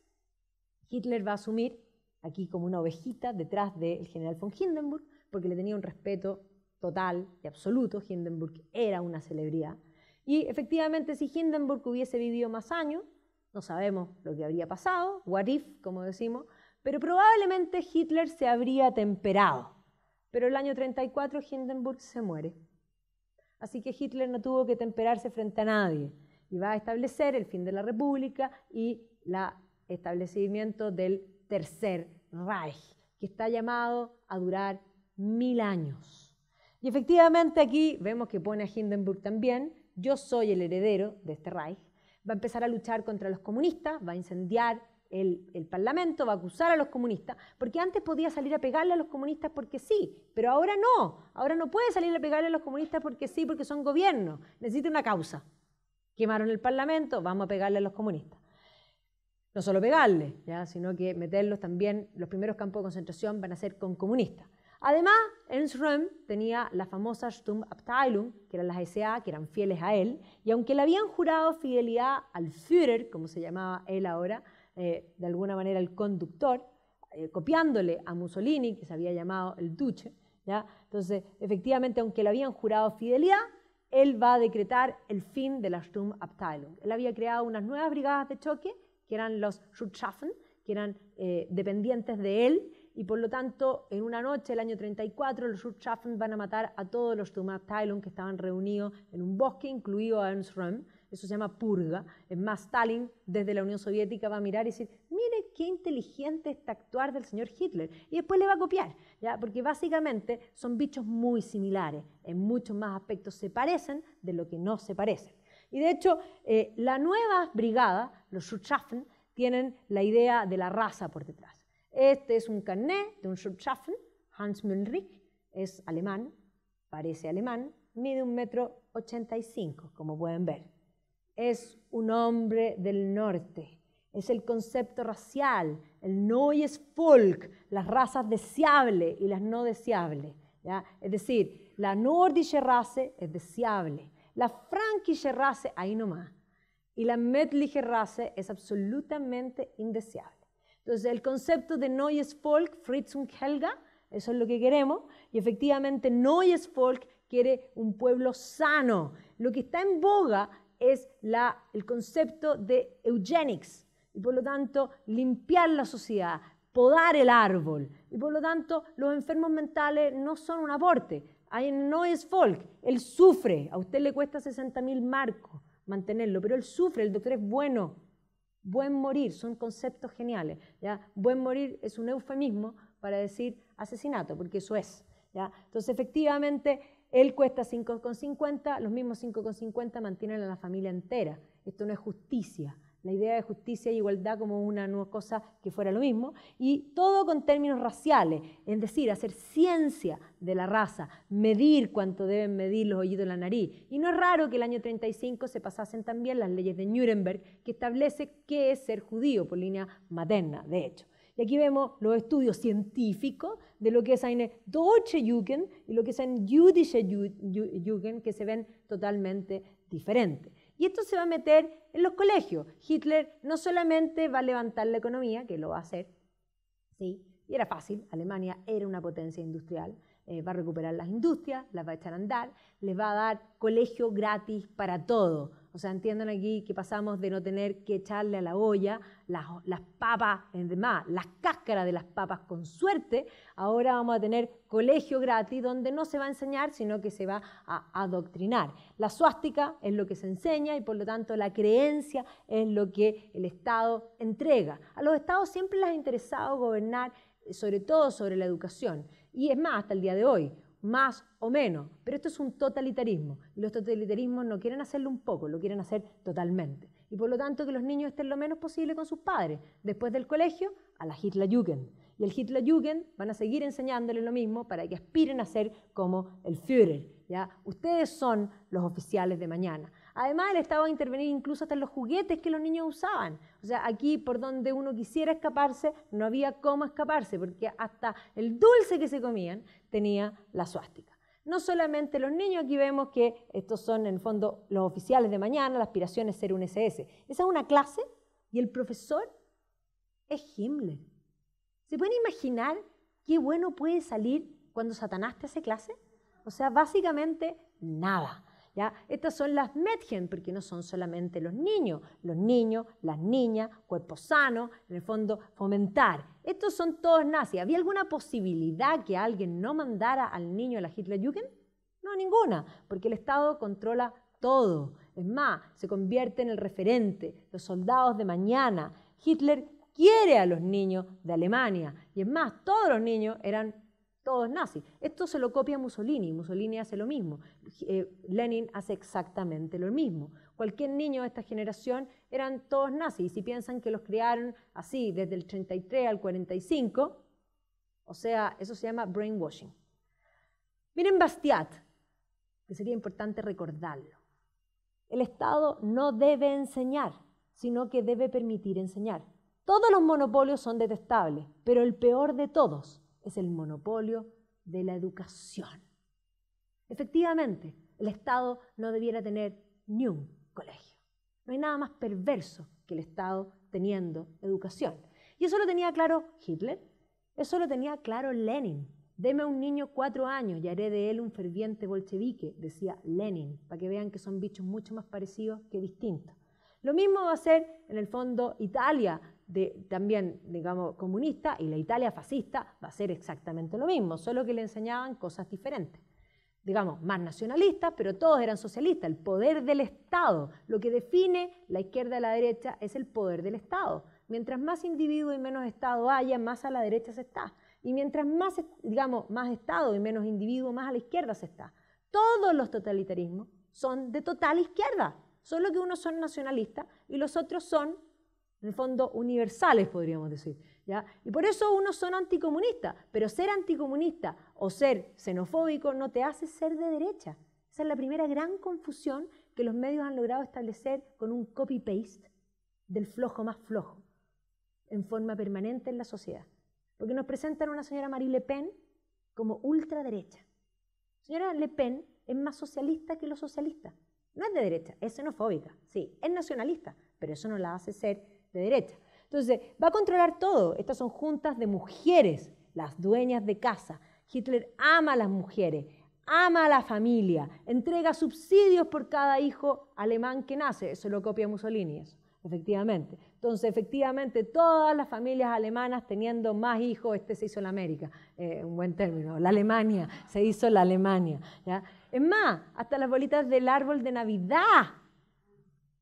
Hitler va a asumir aquí como una ovejita detrás del general von Hindenburg porque le tenía un respeto total y absoluto. Hindenburg era una celebridad. Y efectivamente, si Hindenburg hubiese vivido más años, no sabemos lo que habría pasado, what if, como decimos, pero probablemente Hitler se habría temperado. Pero el año 34 Hindenburg se muere. Así que Hitler no tuvo que temperarse frente a nadie y va a establecer el fin de la República y el establecimiento del tercer Reich, que está llamado a durar mil años. Y efectivamente aquí vemos que pone a Hindenburg también, yo soy el heredero de este Reich, va a empezar a luchar contra los comunistas, va a incendiar el, Parlamento, va a acusar a los comunistas, porque antes podía salir a pegarle a los comunistas porque sí, pero ahora no, ahora no puede salir a pegarle a los comunistas porque sí, porque son gobierno, necesita una causa. Quemaron el Parlamento, vamos a pegarle a los comunistas. No solo pegarle, ¿ya? sino que meterlos también, los primeros campos de concentración van a ser con comunistas. Además, Ernst Röhm tenía la famosa Sturmabteilung, que eran las SA, que eran fieles a él, y aunque le habían jurado fidelidad al Führer, como se llamaba él ahora, eh, de alguna manera el conductor, eh, copiándole a Mussolini, que se había llamado el Duce, entonces, efectivamente, aunque le habían jurado fidelidad, él va a decretar el fin de la Sturmabteilung. Él había creado unas nuevas brigadas de choque, que eran los Schutzschaffen, que eran eh, dependientes de él, y por lo tanto en una noche, el año 34, los Schutzschaffen van a matar a todos los tylon que estaban reunidos en un bosque, incluido a Ernst Röhm, eso se llama purga. Es más, Stalin desde la Unión Soviética va a mirar y decir, mire qué inteligente está actuar del señor Hitler. Y después le va a copiar, ¿ya? porque básicamente son bichos muy similares. En muchos más aspectos se parecen de lo que no se parecen. Y de hecho, eh, la nueva brigada, los Schutzschaffen, tienen la idea de la raza por detrás. Este es un carnet de un Schutzschaffen, Hans Müllrich, es alemán, parece alemán, mide un metro ochenta y cinco, como pueden ver. Es un hombre del norte. Es el concepto racial, el no volk, folk, las razas deseables y las no deseables. Es decir, la nordische Rasse es deseable, la frankische Rasse ahí nomás, y la metliche Rasse es absolutamente indeseable. Entonces, el concepto de Neues Volk, Fritz und Helga, eso es lo que queremos, y efectivamente Neues Volk quiere un pueblo sano. Lo que está en boga es el concepto de eugenics, y por lo tanto limpiar la sociedad, podar el árbol, y por lo tanto los enfermos mentales no son un aporte. Hay en Neues folk, él sufre, a usted le cuesta 60 mil marcos mantenerlo, pero él sufre, el doctor es bueno, Buen morir, son conceptos geniales. ¿ya? Buen morir es un eufemismo para decir asesinato, porque eso es. ¿ya? Entonces, efectivamente, él cuesta 5,50, los mismos 5,50 mantienen a la familia entera. Esto no es justicia la idea de justicia y igualdad como una nueva cosa que fuera lo mismo, y todo con términos raciales, es decir, hacer ciencia de la raza, medir cuánto deben medir los oídos de la nariz. Y no es raro que el año 35 se pasasen también las leyes de Nuremberg, que establece qué es ser judío por línea materna, de hecho. Y aquí vemos los estudios científicos de lo que es eine deutsche Jugend y lo que es eine jüdische Jugend, que se ven totalmente diferentes. Y esto se va a meter en los colegios, Hitler no solamente va a levantar la economía, que lo va a hacer, ¿sí? y era fácil, Alemania era una potencia industrial, eh, va a recuperar las industrias, las va a echar a andar, les va a dar colegio gratis para todo o sea, entiendan aquí que pasamos de no tener que echarle a la olla las, papas, demás, las cáscaras de las papas con suerte, ahora vamos a tener colegio gratis donde no se va a enseñar, sino que se va a adoctrinar. La suástica es lo que se enseña y por lo tanto la creencia es lo que el Estado entrega. A los Estados siempre les ha interesado gobernar sobre todo sobre la educación. Y es más, hasta el día de hoy, más o menos, pero esto es un totalitarismo y los totalitarismos no quieren hacerlo un poco, lo quieren hacer totalmente. Y por lo tanto que los niños estén lo menos posible con sus padres, después del colegio a la Hitlerjugend. Y el Hitlerjugend van a seguir enseñándoles lo mismo para que aspiren a ser como el Führer. ¿ya? Ustedes son los oficiales de mañana. Además, el Estado a intervenir incluso hasta los juguetes que los niños usaban. O sea, aquí por donde uno quisiera escaparse, no había cómo escaparse, porque hasta el dulce que se comían tenía la suástica. No solamente los niños, aquí vemos que estos son en el fondo los oficiales de mañana, la aspiración es ser un SS. Esa es una clase y el profesor es Himmler. ¿Se pueden imaginar qué bueno puede salir cuando Satanás te hace clase? O sea, básicamente nada. Estas son las Medgen, porque no son solamente los niños, los niños, las niñas, cuerpo sano, en el fondo fomentar. Estos son todos nazis. ¿Había alguna posibilidad que alguien no mandara al niño a la Hitlerjugend? No, ninguna, porque el Estado controla todo. Es más, se convierte en el referente, los soldados de mañana. Hitler quiere a los niños de Alemania. Y es más, todos los niños eran todos nazis. Esto se lo copia Mussolini, Mussolini hace lo mismo, eh, Lenin hace exactamente lo mismo. Cualquier niño de esta generación eran todos nazis, y si piensan que los crearon así, desde el 33 al 45, o sea, eso se llama brainwashing. Miren Bastiat, que sería importante recordarlo. El Estado no debe enseñar, sino que debe permitir enseñar. Todos los monopolios son detestables, pero el peor de todos es el monopolio de la educación. Efectivamente, el Estado no debiera tener ni un colegio. No hay nada más perverso que el Estado teniendo educación. Y eso lo tenía claro Hitler, eso lo tenía claro Lenin. Deme un niño cuatro años y haré de él un ferviente bolchevique, decía Lenin, para que vean que son bichos mucho más parecidos que distintos. Lo mismo va a ser, en el fondo, Italia también, digamos, comunista y la Italia fascista va a ser exactamente lo mismo, solo que le enseñaban cosas diferentes. Digamos, más nacionalistas, pero todos eran socialistas. El poder del Estado, lo que define la izquierda y la derecha es el poder del Estado. Mientras más individuo y menos Estado haya, más a la derecha se está. Y mientras más, digamos, más Estado y menos individuo, más a la izquierda se está. Todos los totalitarismos son de total izquierda, solo que unos son nacionalistas y los otros son en el fondo universales, podríamos decir. ¿ya? Y por eso unos son anticomunistas, pero ser anticomunista o ser xenofóbico no te hace ser de derecha. Esa es la primera gran confusión que los medios han logrado establecer con un copy-paste del flojo más flojo, en forma permanente en la sociedad. Porque nos presentan a una señora Marie Le Pen como ultraderecha. Señora Le Pen es más socialista que los socialistas. No es de derecha, es xenofóbica, sí, es nacionalista, pero eso no la hace ser de derecha. Entonces, va a controlar todo. Estas son juntas de mujeres, las dueñas de casa. Hitler ama a las mujeres, ama a la familia, entrega subsidios por cada hijo alemán que nace. Eso lo copia Mussolini, eso, efectivamente. Entonces, efectivamente, todas las familias alemanas teniendo más hijos, este se hizo en América, eh, un buen término, la Alemania, se hizo la Alemania. ¿ya? Es más, hasta las bolitas del árbol de Navidad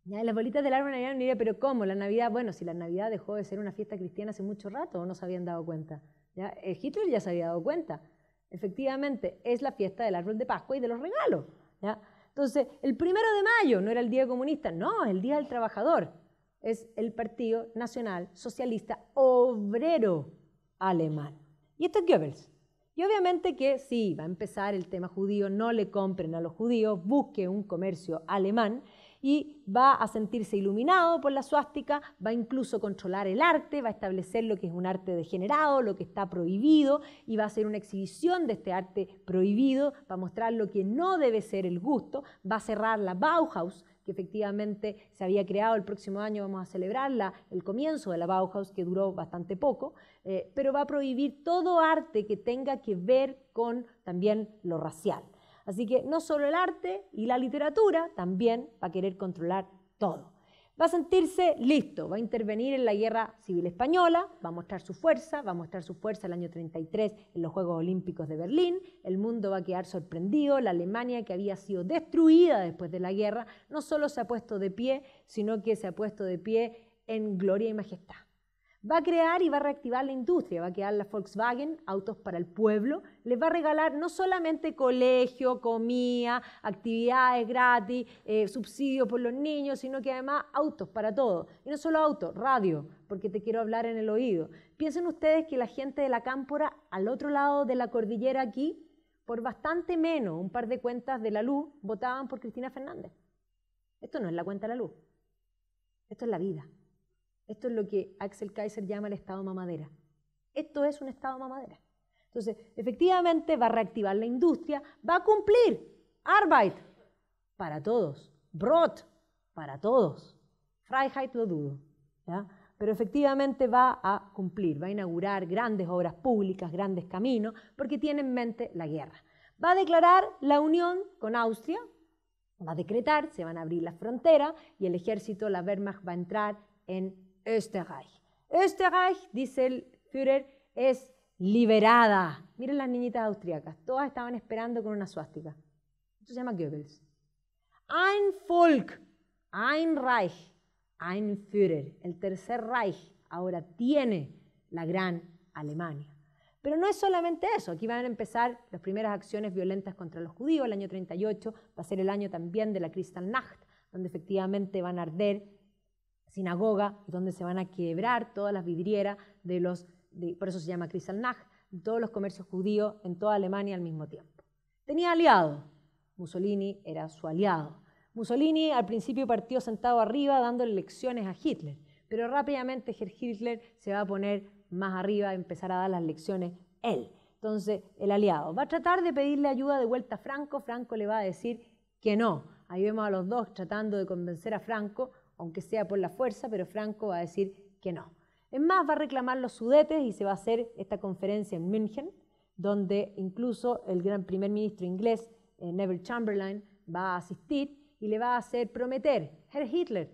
ya, las bolitas del árbol navideño, idea pero ¿cómo? La Navidad, bueno, si la Navidad dejó de ser una fiesta cristiana hace mucho rato, no se habían dado cuenta. ¿ya? Eh, Hitler ya se había dado cuenta. Efectivamente, es la fiesta del árbol de Pascua y de los regalos. ¿ya? Entonces, el primero de mayo no era el Día Comunista, no, el Día del Trabajador. Es el Partido Nacional Socialista Obrero Alemán. Y esto es Goebbels. Y obviamente que sí, va a empezar el tema judío, no le compren a los judíos, busque un comercio alemán y va a sentirse iluminado por la suástica, va incluso a controlar el arte, va a establecer lo que es un arte degenerado, lo que está prohibido y va a hacer una exhibición de este arte prohibido, va a mostrar lo que no debe ser el gusto, va a cerrar la Bauhaus, que efectivamente se había creado, el próximo año vamos a celebrarla, el comienzo de la Bauhaus, que duró bastante poco, eh, pero va a prohibir todo arte que tenga que ver con también lo racial. Así que no solo el arte y la literatura, también va a querer controlar todo. Va a sentirse listo, va a intervenir en la guerra civil española, va a mostrar su fuerza, va a mostrar su fuerza el año 33 en los Juegos Olímpicos de Berlín, el mundo va a quedar sorprendido, la Alemania que había sido destruida después de la guerra, no solo se ha puesto de pie, sino que se ha puesto de pie en gloria y majestad va a crear y va a reactivar la industria, va a crear la Volkswagen, autos para el pueblo, les va a regalar no solamente colegio, comida, actividades gratis, eh, subsidios por los niños, sino que además autos para todos. Y no solo autos, radio, porque te quiero hablar en el oído. Piensen ustedes que la gente de la Cámpora, al otro lado de la cordillera aquí, por bastante menos, un par de cuentas de la luz, votaban por Cristina Fernández. Esto no es la cuenta de la luz, esto es la vida. Esto es lo que Axel Kaiser llama el estado mamadera. Esto es un estado mamadera. Entonces, efectivamente va a reactivar la industria, va a cumplir Arbeit para todos, Brot para todos. Freiheit lo dudo, pero efectivamente va a cumplir, va a inaugurar grandes obras públicas, grandes caminos, porque tiene en mente la guerra. Va a declarar la unión con Austria, va a decretar, se van a abrir las fronteras y el ejército, la Wehrmacht, va a entrar en Österreich. Österreich, dice el Führer, es liberada. Miren las niñitas austriacas, todas estaban esperando con una suástica. Esto se llama Goebbels. Ein Volk, ein Reich, ein Führer. El tercer Reich ahora tiene la gran Alemania. Pero no es solamente eso, aquí van a empezar las primeras acciones violentas contra los judíos, el año 38 va a ser el año también de la Kristallnacht, donde efectivamente van a arder sinagoga, donde se van a quebrar todas las vidrieras de los, por eso se llama Kristallnacht, todos los comercios judíos en toda Alemania al mismo tiempo. Tenía aliado, Mussolini era su aliado. Mussolini al principio partió sentado arriba dándole lecciones a Hitler, pero rápidamente Hitler se va a poner más arriba, empezar a dar las lecciones él. Entonces, el aliado va a tratar de pedirle ayuda de vuelta a Franco, Franco le va a decir que no. Ahí vemos a los dos tratando de convencer a Franco, aunque sea por la fuerza, pero Franco va a decir que no. Es más, va a reclamar los sudetes y se va a hacer esta conferencia en München, donde incluso el gran primer ministro inglés, eh, Neville Chamberlain, va a asistir y le va a hacer prometer, Herr Hitler,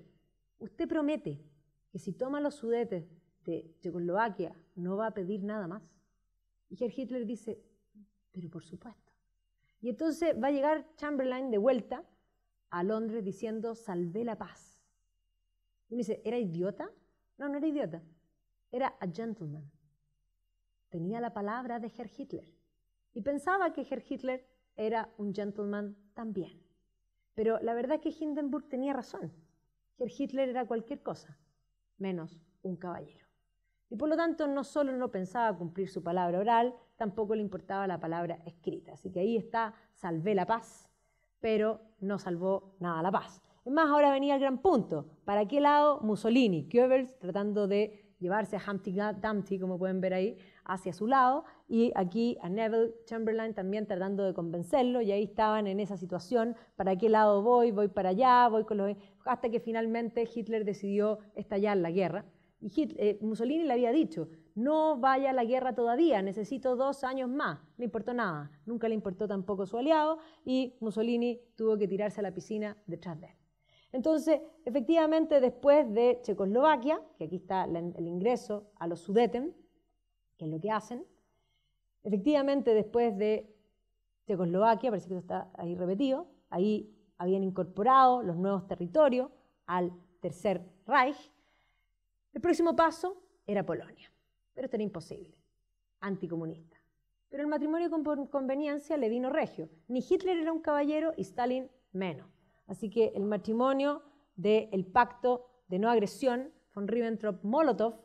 usted promete que si toma los sudetes de Checoslovaquia no va a pedir nada más. Y Herr Hitler dice, pero por supuesto. Y entonces va a llegar Chamberlain de vuelta a Londres diciendo, salvé la paz y me dice, ¿era idiota? No, no era idiota. Era a gentleman. Tenía la palabra de Herr Hitler. Y pensaba que Herr Hitler era un gentleman también. Pero la verdad es que Hindenburg tenía razón. Herr Hitler era cualquier cosa, menos un caballero. Y por lo tanto no solo no pensaba cumplir su palabra oral, tampoco le importaba la palabra escrita. Así que ahí está, salvé la paz, pero no salvó nada la paz. Es más, ahora venía el gran punto. ¿Para qué lado Mussolini? Goebbels tratando de llevarse a Humpty como pueden ver ahí, hacia su lado, y aquí a Neville Chamberlain también tratando de convencerlo, y ahí estaban en esa situación, ¿para qué lado voy? ¿Voy para allá? ¿Voy con los...? E-? Hasta que finalmente Hitler decidió estallar la guerra. Y eh, Mussolini le había dicho, no vaya a la guerra todavía, necesito dos años más. No le importó nada, nunca le importó tampoco su aliado, y Mussolini tuvo que tirarse a la piscina detrás de él. Entonces, efectivamente, después de Checoslovaquia, que aquí está el ingreso a los Sudeten, que es lo que hacen, efectivamente, después de Checoslovaquia, parece que esto está ahí repetido, ahí habían incorporado los nuevos territorios al Tercer Reich. El próximo paso era Polonia, pero esto era imposible, anticomunista. Pero el matrimonio con conveniencia le vino regio. Ni Hitler era un caballero y Stalin menos. Así que el matrimonio del pacto de no agresión von Ribbentrop-Molotov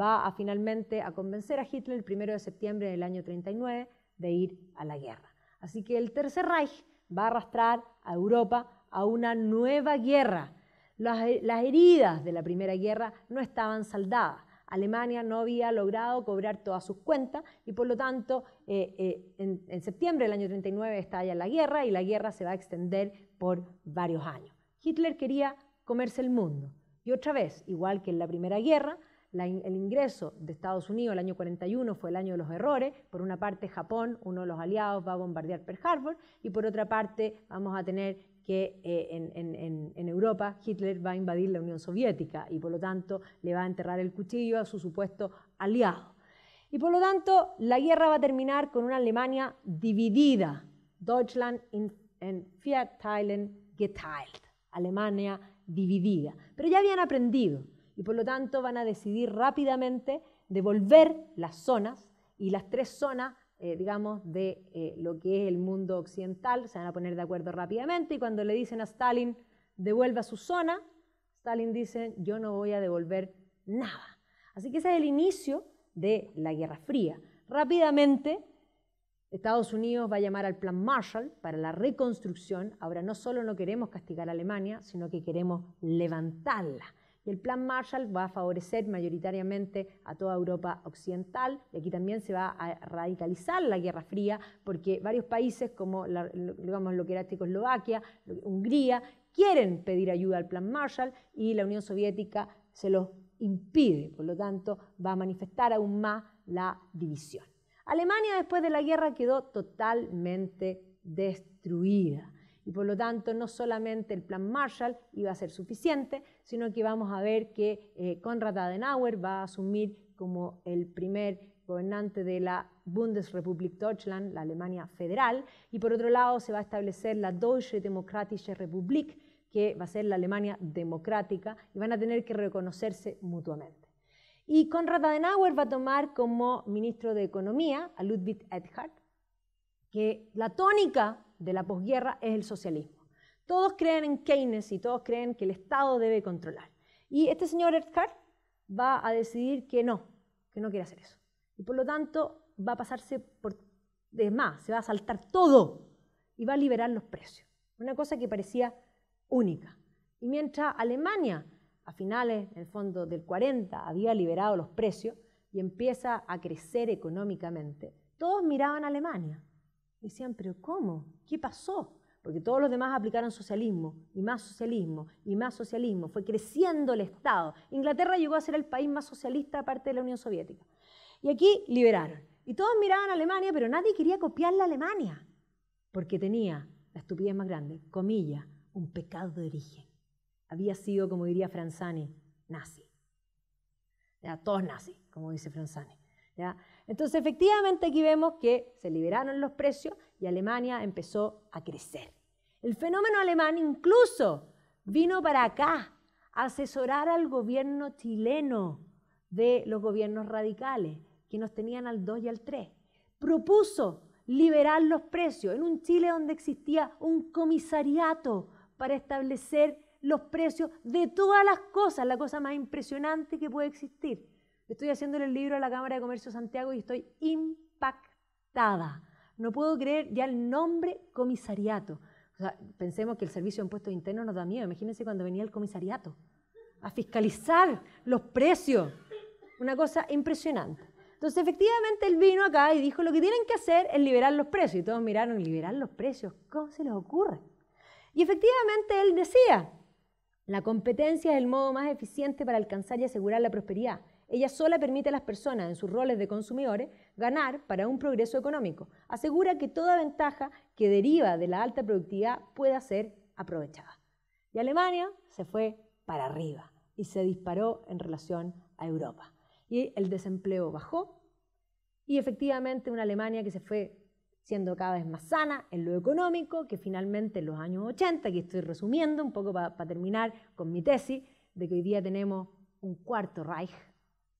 va a finalmente a convencer a Hitler el 1 de septiembre del año 39 de ir a la guerra. Así que el Tercer Reich va a arrastrar a Europa a una nueva guerra. Las, heridas de la Primera Guerra no estaban saldadas. Alemania no había logrado cobrar todas sus cuentas y por lo tanto eh, eh, en, septiembre del año 39 estalla la guerra y la guerra se va a extender por varios años. Hitler quería comerse el mundo. Y otra vez, igual que en la Primera Guerra, el ingreso de Estados Unidos el año 41 fue el año de los errores. Por una parte, Japón, uno de los aliados, va a bombardear Pearl Harbor y por otra parte vamos a tener que eh, en, en, Europa Hitler va a invadir la Unión Soviética y por lo tanto le va a enterrar el cuchillo a su supuesto aliado. Y por lo tanto, la guerra va a terminar con una Alemania dividida, Deutschland in en Fiat Thailand geteilt, Alemania dividida. Pero ya habían aprendido y por lo tanto van a decidir rápidamente devolver las zonas y las tres zonas, eh, digamos, de eh, lo que es el mundo occidental, se van a poner de acuerdo rápidamente y cuando le dicen a Stalin, devuelva su zona, Stalin dice, yo no voy a devolver nada. Así que ese es el inicio de la Guerra Fría. Rápidamente Estados Unidos va a llamar al Plan Marshall para la reconstrucción. Ahora no solo no queremos castigar a Alemania, sino que queremos levantarla. Y el Plan Marshall va a favorecer mayoritariamente a toda Europa occidental y aquí también se va a radicalizar la Guerra Fría porque varios países como digamos, lo que era Hungría, quieren pedir ayuda al Plan Marshall y la Unión Soviética se los impide. Por lo tanto, va a manifestar aún más la división. Alemania después de la guerra quedó totalmente destruida. Y por lo tanto, no solamente el plan Marshall iba a ser suficiente, sino que vamos a ver que eh, Konrad Adenauer va a asumir como el primer gobernante de la Bundesrepublik Deutschland, la Alemania federal, y por otro lado se va a establecer la Deutsche Demokratische Republik, que va a ser la Alemania democrática, y van a tener que reconocerse mutuamente. Y Konrad Adenauer va a tomar como ministro de Economía a Ludwig Edhard, que la tónica de la posguerra es el socialismo. Todos creen en Keynes y todos creen que el Estado debe controlar. Y este señor Edhard va a decidir que no, que no quiere hacer eso. Y por lo tanto va a pasarse por... demás, se va a saltar todo y va a liberar los precios. Una cosa que parecía única. Y mientras Alemania a finales, en el fondo, del 40, había liberado los precios y empieza a crecer económicamente. Todos miraban a Alemania. Decían, pero ¿cómo? ¿Qué pasó? Porque todos los demás aplicaron socialismo y más socialismo y más socialismo. Fue creciendo el Estado. Inglaterra llegó a ser el país más socialista aparte de la Unión Soviética. Y aquí liberaron. Y todos miraban a Alemania, pero nadie quería copiar la Alemania. Porque tenía, la estupidez más grande, comillas, un pecado de origen había sido, como diría Franzani, nazi. ¿Ya? Todos nazi como dice Franzani. Entonces, efectivamente, aquí vemos que se liberaron los precios y Alemania empezó a crecer. El fenómeno alemán incluso vino para acá a asesorar al gobierno chileno de los gobiernos radicales, que nos tenían al 2 y al 3. Propuso liberar los precios en un Chile donde existía un comisariato para establecer los precios de todas las cosas, la cosa más impresionante que puede existir. Estoy haciendo el libro a la Cámara de Comercio de Santiago y estoy impactada. No puedo creer ya el nombre comisariato. pensemos que el servicio de impuestos internos nos da miedo. Imagínense cuando venía el comisariato a fiscalizar los precios. Una cosa impresionante. Entonces, efectivamente, él vino acá y dijo, lo que tienen que hacer es liberar los precios. Y todos miraron, liberar los precios, ¿cómo se les ocurre? Y efectivamente él decía, la competencia es el modo más eficiente para alcanzar y asegurar la prosperidad. Ella sola permite a las personas en sus roles de consumidores ganar para un progreso económico. Asegura que toda ventaja que deriva de la alta productividad pueda ser aprovechada. Y Alemania se fue para arriba y se disparó en relación a Europa. Y el desempleo bajó y efectivamente una Alemania que se fue siendo cada vez más sana en lo económico, que finalmente en los años 80, que estoy resumiendo un poco para terminar con mi tesis, de que hoy día tenemos un cuarto Reich,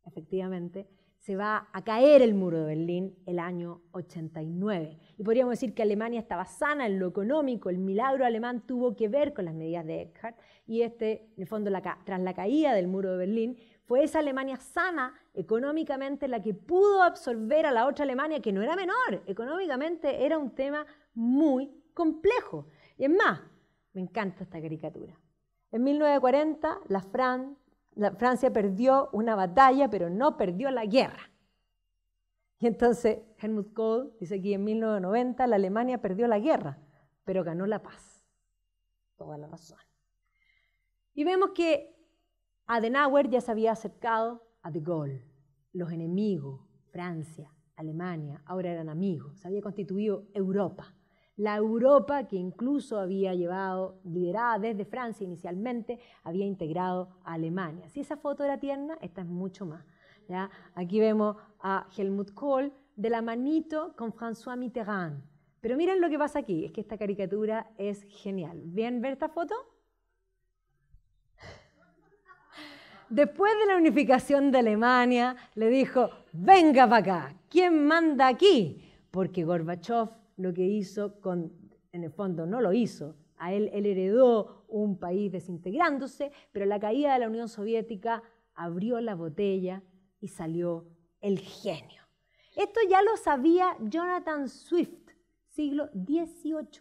efectivamente, se va a caer el muro de Berlín el año 89. Y podríamos decir que Alemania estaba sana en lo económico, el milagro alemán tuvo que ver con las medidas de Eckhart y este, en el fondo, tras la caída del muro de Berlín, fue esa Alemania sana económicamente la que pudo absorber a la otra Alemania, que no era menor, económicamente era un tema muy complejo. Y es más, me encanta esta caricatura. En 1940 la, Francia perdió una batalla, pero no perdió la guerra. Y entonces Helmut Kohl dice aquí en 1990 la Alemania perdió la guerra, pero ganó la paz. Toda la razón. Y vemos que Adenauer ya se había acercado a De Gaulle, los enemigos, Francia, Alemania, ahora eran amigos, se había constituido Europa. La Europa que incluso había llevado, liderada desde Francia inicialmente, había integrado a Alemania. Si esa foto era tierna, esta es mucho más. ¿ya? Aquí vemos a Helmut Kohl de la manito con François Mitterrand. Pero miren lo que pasa aquí, es que esta caricatura es genial. ¿Bien ver esta foto? después de la unificación de Alemania, le dijo, venga para acá, ¿quién manda aquí? Porque Gorbachev lo que hizo, en el fondo no lo hizo, a él, él heredó un país desintegrándose, pero la caída de la Unión Soviética abrió la botella y salió el genio. Esto ya lo sabía Jonathan Swift, siglo XVIII.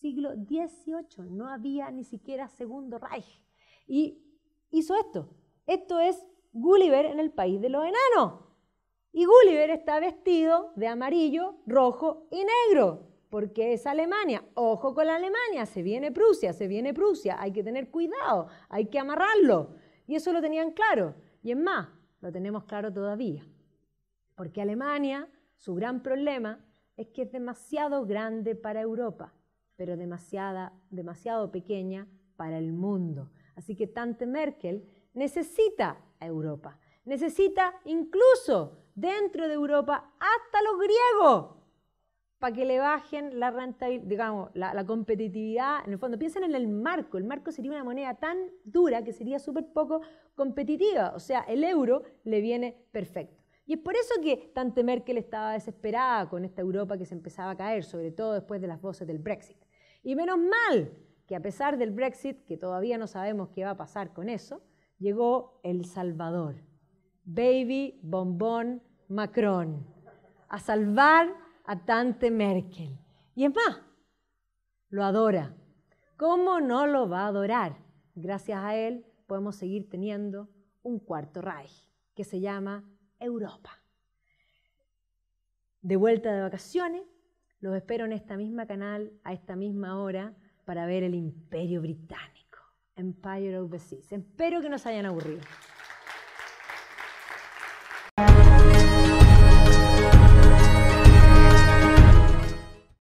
Siglo XVIII, no había ni siquiera Segundo Reich. Y hizo esto, esto es Gulliver en el país de los enanos. Y Gulliver está vestido de amarillo, rojo y negro, porque es Alemania. Ojo con la Alemania, se viene Prusia, se viene Prusia, hay que tener cuidado, hay que amarrarlo. Y eso lo tenían claro. Y es más, lo tenemos claro todavía. Porque Alemania, su gran problema es que es demasiado grande para Europa, pero demasiado pequeña para el mundo. Así que Tante Merkel necesita a Europa, necesita incluso dentro de Europa hasta los griegos para que le bajen la rentabilidad, digamos, la, la, competitividad. En el fondo, piensen en el marco. El marco sería una moneda tan dura que sería súper poco competitiva. O sea, el euro le viene perfecto. Y es por eso que tanto Merkel estaba desesperada con esta Europa que se empezaba a caer, sobre todo después de las voces del Brexit. Y menos mal que a pesar del Brexit, que todavía no sabemos qué va a pasar con eso, llegó El Salvador, Baby Bombón Macron, a salvar a Tante Merkel. Y es más, lo adora. ¿Cómo no lo va a adorar? Gracias a él podemos seguir teniendo un cuarto Reich, que se llama Europa. De vuelta de vacaciones, los espero en esta misma canal, a esta misma hora, para ver el Imperio Británico. Empire of Seas. Espero que no se hayan aburrido.